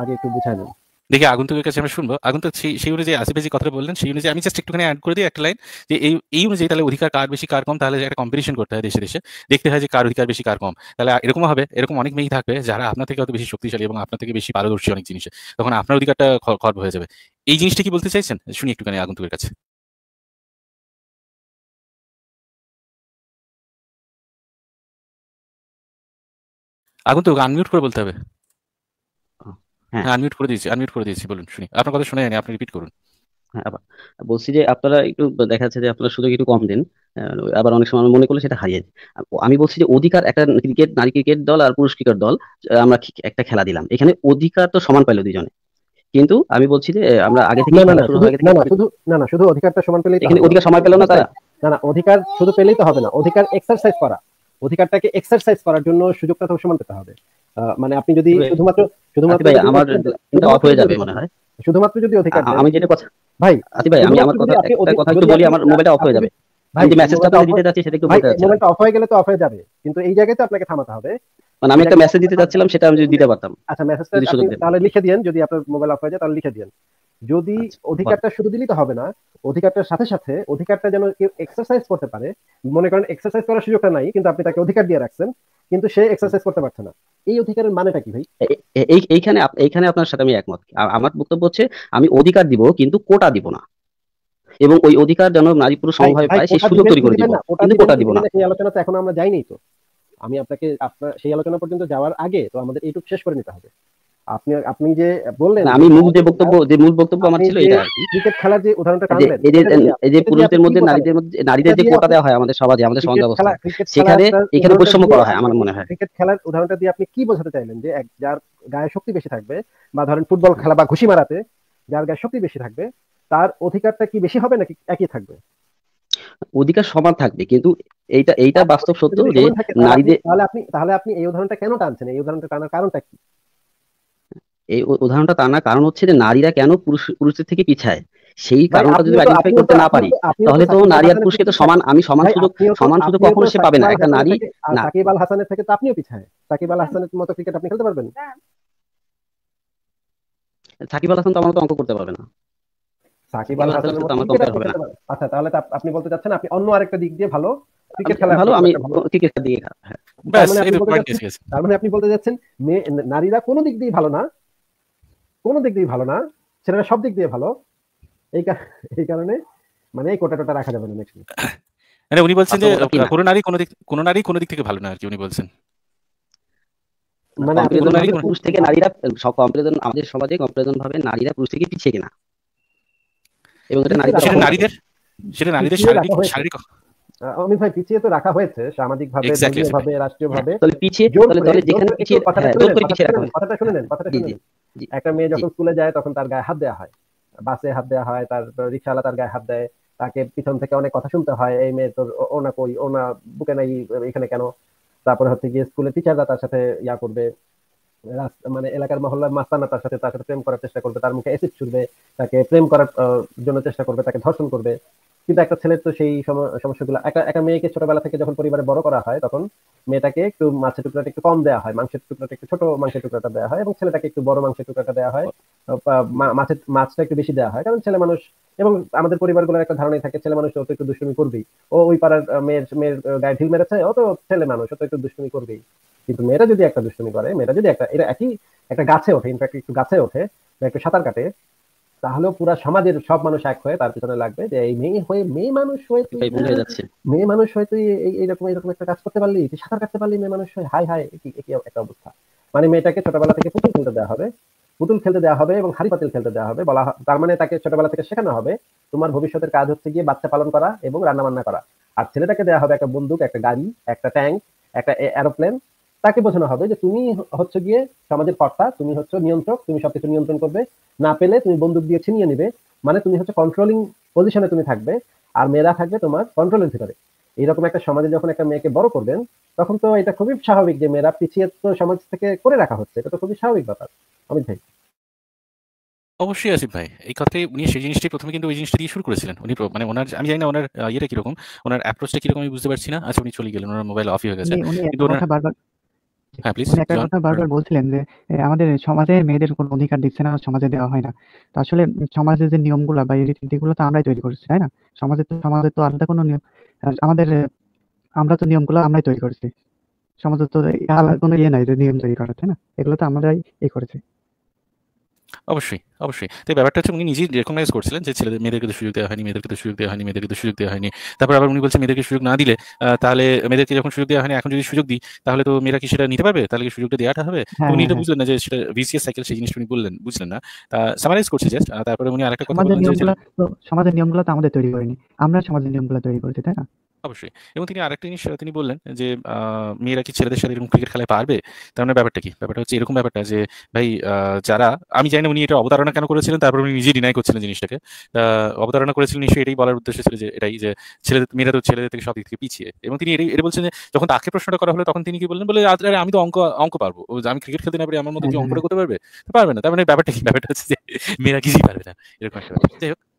আগে একটু বুঝাই নেন দেখি আগন্তুকের কাছে আমরা শুনবো আগন্তুক সেই অনুযায়ী আশেপাশে যে কথাটা বললেন সেই অনুযায়ী আমি জাস্ট একটুখানি অ্যাড করে দিই একটা লাইন যে এই এই অনুযায়ী তাহলে অধিকার কার বেশি কার কম তাহলে একটা কম্পিটিশন করতে হয় দেশে দেশে দেখতে হয় যে কার অধিকার বেশি কার কম তাহলে এরকম হবে এরকম অনেক মেয়েই থাকবে যারা আপনার থেকে অত বেশি শক্তিশালী এবং আপনার থেকে বেশি পারদর্শী অনেক জিনিসে তখন আপনার অধিকারটা খর্ব হয়ে যাবে এই জিনিসটা কি বলতে চাইছেন শুনি একটুখানি আগন্তুকের কাছে আগন্তুক আনমিউট করে বলতে হবে আনমিউট হ্যাঁ। হ্যাঁ, করে দিয়েছি আনমিউট করে দিয়েছি বলুন শুনি আপনার কথা শোনা যায়নি আপনি রিপিট করুন হ্যাঁ, বলছি যে আপনারা একটু দেখা যাচ্ছে যে আপনারা সুযোগ একটু কম দেন আবার অনেক সময় মনে করলে সেটা হারিয়ে আমি বলছি যে অধিকার একটা ক্রিকেট নারী ক্রিকেট দল আর পুরুষ ক্রিকেট দল আমরা একটা খেলা দিলাম এখানে অধিকার তো সমান পাইলো দুজনে কিন্তু আমি বলছি যে আমরা আগে থেকে শুধু না না শুধু অধিকারটা সমান এখানে অধিকার সমান পেলো না তারা না না অধিকার শুধু পেলেই তো হবে না অধিকার এক্সারসাইজ করা অধিকারটাকে এক্সারসাইজ করার জন্য সুযোগটা তো সমান পেতে হবে মানে আপনি যদি শুধুমাত্র শুধুমাত্র আমার অফ হয়ে যাবে মনে হয় শুধুমাত্র যদি অধিকার আমি যেটা কথা ভাই আসিফ ভাই আমি আমার কথা একটা কথা একটু বলি আমার মোবাইলটা অফ হয়ে যাবে ভাই যে মেসেজটা আপনি দিতে যাচ্ছি সেটা একটু বলতে যাচ্ছি মোবাইলটা অফ হয়ে গেলে তো অফ হয়ে যাবে কিন্তু এই জায়গায় তো আপনাকে থামাতে হবে মানে আমি একটা মেসেজ দিতে যাচ্ছিলাম সেটা আমি যদি দিতে পারতাম আচ্ছা মেসেজটা তাহলে লিখে দেন যদি আপনার মোবাইল অফ হয়ে যায় তাহলে লিখে দেন যদি আচ্ছা, অধিকারটা শুধু দিলেই তো হবে না অধিকারটার সাথে সাথে অধিকারটা যেন কেউ এক্সারসাইজ করতে পারে মনে করেন এক্সারসাইজ করার সুযোগটা নাই কিন্তু আপনি তাকে অধিকার দিয়ে রাখছেন কিন্তু সে এক্সারসাইজ করতে পারছে না এই অধিকারের মানেটা কি ভাই এই এইখানে এইখানে আপনার সাথে আমি একমত আমার বক্তব্য হচ্ছে আমি অধিকার দিব কিন্তু কোটা দিব না এবং ওই অধিকার যেন নারী পুরুষ সমভাবে পায় সেই সুযোগ তৈরি করে দিব কিন্তু কোটা দিব না এই আলোচনাতে এখন আমরা যাইনি তো আমি আপনাকে আপনার সেই আলোচনা পর্যন্ত যাওয়ার আগে তো আমাদের এইটুকু শেষ করে নিতে হবে আপনি আপনি যে বললেন আমি মূল যে বক্তব্য যে মূল বক্তব্য আমার ছিল এটা ক্রিকেট যে উদাহরণটা এই যে পুরুষদের মধ্যে নারীদের মধ্যে নারীদের যে কোটা দেওয়া হয় আমাদের সমাজে আমাদের সমাজ ব্যবস্থা সেখানে এখানে বৈষম্য করা হয় আমার মনে হয় ক্রিকেট খেলার উদাহরণটা দিয়ে আপনি কি বোঝাতে চাইলেন যে এক যার গায়ে শক্তি বেশি থাকবে বা ধরেন ফুটবল খেলা বা ঘুষি মারাতে যার গায়ে শক্তি বেশি থাকবে তার অধিকারটা কি বেশি হবে নাকি একই থাকবে অধিকার সমান থাকবে কিন্তু এইটা এইটা বাস্তব সত্য যে নারীদের তাহলে আপনি তাহলে আপনি এই উদাহরণটা কেন টানছেন এই উদাহরণটা টানার কারণটা কি এই উদাহরণটা তা না কারণ হচ্ছে যে নারীরা কেন পুরুষ পুরুষের থেকে পিছায় সেই কারণটা যদি আইডেন্টিফাই করতে না পারি তাহলে তো নারী আর পুরুষকে তো সমান আমি সমান সুযোগ সমান সুযোগ কখনো সে পাবে না একটা নারী সাকিব আল হাসানের থেকে তো আপনিও পিছায় সাকিব আল হাসানের মতো ক্রিকেট আপনি খেলতে পারবেন সাকিব আল হাসান তো আমার মতো অঙ্ক করতে পারবে না সাকিব আল হাসানের মতো আমার তো করতে হবে না আচ্ছা তাহলে আপনি বলতে চাচ্ছেন আপনি অন্য আরেকটা দিক দিয়ে ভালো ক্রিকেট খেলা ভালো আমি ক্রিকেট দিয়ে মানে তার মানে আপনি বলতে যাচ্ছেন নারীরা কোনো দিক দিয়ে ভালো না কোনো দিক দিয়ে ভালো না ছেলেরা সব দিক দিয়ে ভালো এই এই কারণে মানে এই কোটা টোটা রাখা যাবে না নেক্সট মানে উনি বলছেন আচ্ছা, যে কোনো নারী কোনো দিক কোনো নারী কোনো দিক থেকে ভালো না আর কি উনি বলছেন মানে পুরুষ থেকে নারীরা সব আমাদের সমাজে ভাবে নারীরা পুরুষ থেকে পিছিয়ে কিনা এবং এটা নারীদের সেটা নারীদের শারীরিক শারীরিক ভাই পিছিয়ে তো রাখা হয়েছে সামাজিক ভাবে ভাবে রাষ্ট্রীয় ভাবে হ্যাঁ, তাহলে পিছিয়ে তাহলে যেখানে পিছিয়ে কথাটা হ্যাঁ, পিছিয়ে কথাটা শুনে নেন কথাটা শুনে নেন একটা মেয়ে যখন স্কুলে যায় তখন তার গায়ে হাত দেওয়া হয় বাসে হাত দেওয়া হয় তার রিক্সাওয়ালা তার গায়ে হাত দেয় তাকে পিছন থেকে অনেক কথা শুনতে হয় এই মেয়ে তোর ওনা কই ওনা বুকে নাই এখানে কেন তারপরে হচ্ছে গিয়ে স্কুলের টিচাররা তার সাথে ইয়া করবে মানে এলাকার মহল্লার মাস্তানা তার সাথে তার সাথে প্রেম করার চেষ্টা করবে তার মুখে অ্যাসিড ছুড়বে তাকে প্রেম করার জন্য চেষ্টা করবে তাকে ধর্ষণ করবে কিন্তু একটা ছেলের তো সেই সমস্যাগুলো একটা একটা মেয়েকে ছোটবেলা থেকে যখন পরিবারে বড় করা হয় তখন মেয়েটাকে একটু মাছের টুকরাটা একটু কম দেওয়া হয় মাংসের টুকরাটা একটু ছোট মাংসের টুকরাটা দেওয়া হয় এবং ছেলেটাকে একটু বড় মাংসের টুকরাটা দেওয়া হয় মাছের মাছটা একটু বেশি দেওয়া হয় কারণ ছেলে মানুষ এবং আমাদের পরিবারগুলোর একটা ধারণাই থাকে ছেলে মানুষ অত একটু দুষ্টুমি করবেই ও ওই পাড়ার মেয়ের মেয়ের গায়ে ঢিল মেরেছে অত ছেলে মানুষ অত একটু দুষ্টুমি করবেই কিন্তু মেয়েরা যদি একটা দুষ্টুমি করে মেয়েরা যদি একটা এটা একই একটা গাছে ওঠে ইনফ্যাক্ট একটু গাছে ওঠে একটু সাঁতার কাটে তাহলেও পুরা সমাজের সব মানুষ এক হয়ে তার পিছনে লাগবে যে এই মেয়ে হয়ে মেয়ে মানুষ হয়ে তুই মেয়ে মানুষ হয়ে তুই এইরকম এইরকম একটা কাজ করতে পারলি তুই সাঁতার কাটতে পারলি মেয়ে মানুষ হয়ে হাই হাই একই একটা অবস্থা মানে মেয়েটাকে ছোটবেলা থেকে পুতুল খেলতে দেওয়া হবে পুতুল খেলতে দেওয়া হবে এবং হাড়ি পাতিল খেলতে দেওয়া হবে বলা তার মানে তাকে ছোটবেলা থেকে শেখানো হবে তোমার ভবিষ্যতের কাজ হচ্ছে গিয়ে বাচ্চা পালন করা এবং রান্না বান্না করা আর ছেলেটাকে দেওয়া হবে একটা বন্দুক একটা গাড়ি একটা ট্যাঙ্ক একটা এরোপ্লেন তাকে বোঝানো হবে যে তুমি হচ্ছে গিয়ে সমাজের কর্তা তুমি হচ্ছে নিয়ন্ত্রক তুমি সবকিছু নিয়ন্ত্রণ করবে না পেলে তুমি বন্দুক দিয়ে ছিনিয়ে নিবে মানে তুমি হচ্ছে কন্ট্রোলিং পজিশনে তুমি থাকবে আর মেয়েরা থাকবে তোমার কন্ট্রোলের ভিতরে এইরকম একটা সমাজে যখন একটা মেয়েকে বড় করবেন তখন তো এটা খুবই স্বাভাবিক যে মেয়েরা পিছিয়ে তো সমাজ থেকে করে রাখা হচ্ছে এটা তো খুবই স্বাভাবিক ব্যাপার অমিত ভাই অবশ্যই আসিফ ভাই এই কথাই উনি সেই জিনিসটি প্রথমে কিন্তু ওই জিনিসটা দিয়ে শুরু করেছিলেন উনি মানে ওনার আমি জানি না ওনার ইয়েটা কিরকম ওনার অ্যাপ্রোচটা কিরকম আমি বুঝতে পারছি না আচ্ছা উনি চলে গেলেন ওনার মোবাইল অফই হয়ে গেছে কিন্তু ওনার হ্যাঁ, মানে সমাজে মেয়েদের কোনো অধিকার দিচ্ছে না সমাজে দেওয়া হয় না তো আসলে যে বা তো আমরাই তৈরি করছি তাই না তো তো আলাদা কোনো নিয়ম আমাদের আমরা তো আমরাই তৈরি করেছি সমাজের তো আলাদা কোনো ইয়ে নাই যে নিয়ম তৈরি করা তাই না এগুলো তো আমরাই ই করেছি অবশ্যই অবশ্যই তো ব্যাপারটা হচ্ছে উনি নিজেই রেকগনাইজ করছিলেন যে ছেলেদের মেয়েদেরকে তো সুযোগ দেওয়া হয়নি মেয়েদেরকে তো সুযোগ দেওয়া হয়নি মেয়েদেরকে তো সুযোগ দেওয়া হয়নি তারপর আবার উনি বলছে মেয়েদেরকে সুযোগ না দিলে তাহলে মেয়েদেরকে যখন সুযোগ দেওয়া হয়নি এখন যদি সুযোগ দিই তাহলে তো মেয়েরা কি সেটা নিতে পারবে তাহলে কি সুযোগটা দেওয়াটা হবে হ্যাঁ, উনি তো হ্যাঁ। বুঝলেন না যে সেটা ভিসিএস সাইকেল সেই জিনিসটা উনি বললেন বুঝলেন না তা সামারাইজ করছি জাস্ট তারপরে উনি আরেকটা কথা বললেন যে সমাজের নিয়মগুলো তো আমাদের তৈরি করেনি আমরা সমাজের নিয়মগুলো তৈরি করেছি তাই না অবশ্যই এবং তিনি আরেকটা জিনিস তিনি বললেন যে মেয়েরা কি ছেলেদের সাথে এরকম ক্রিকেট খেলায় পারবে তার মানে ব্যাপারটা কি ব্যাপারটা হচ্ছে এরকম ব্যাপারটা যে ভাই যারা আমি জানি না উনি এটা অবতারণা কেন করেছিলেন তারপর উনি নিজেই ডিনাই করছিলেন জিনিসটাকে অবতারণা করেছিলেন নিশ্চয়ই এটাই বলার উদ্দেশ্য ছিল যে এটাই যে ছেলেদের মেয়েরা তো ছেলেদের থেকে সব দিক থেকে পিছিয়ে এবং তিনি এটাই এটা বলছেন যে যখন তাকে প্রশ্নটা করা হলো তখন তিনি কি বললেন বলে আরে আমি তো অঙ্ক অঙ্ক পারবো আমি ক্রিকেট খেলতে না পারি আমার মধ্যে হ্যাঁ, কি অঙ্কটা হ্যাঁ। করতে পারবে পারবে না তার মানে ব্যাপারটা কি ব্যাপারটা হচ্ছে যে মেয়েরা কিছুই পারবে না এরকম একটা যাই হোক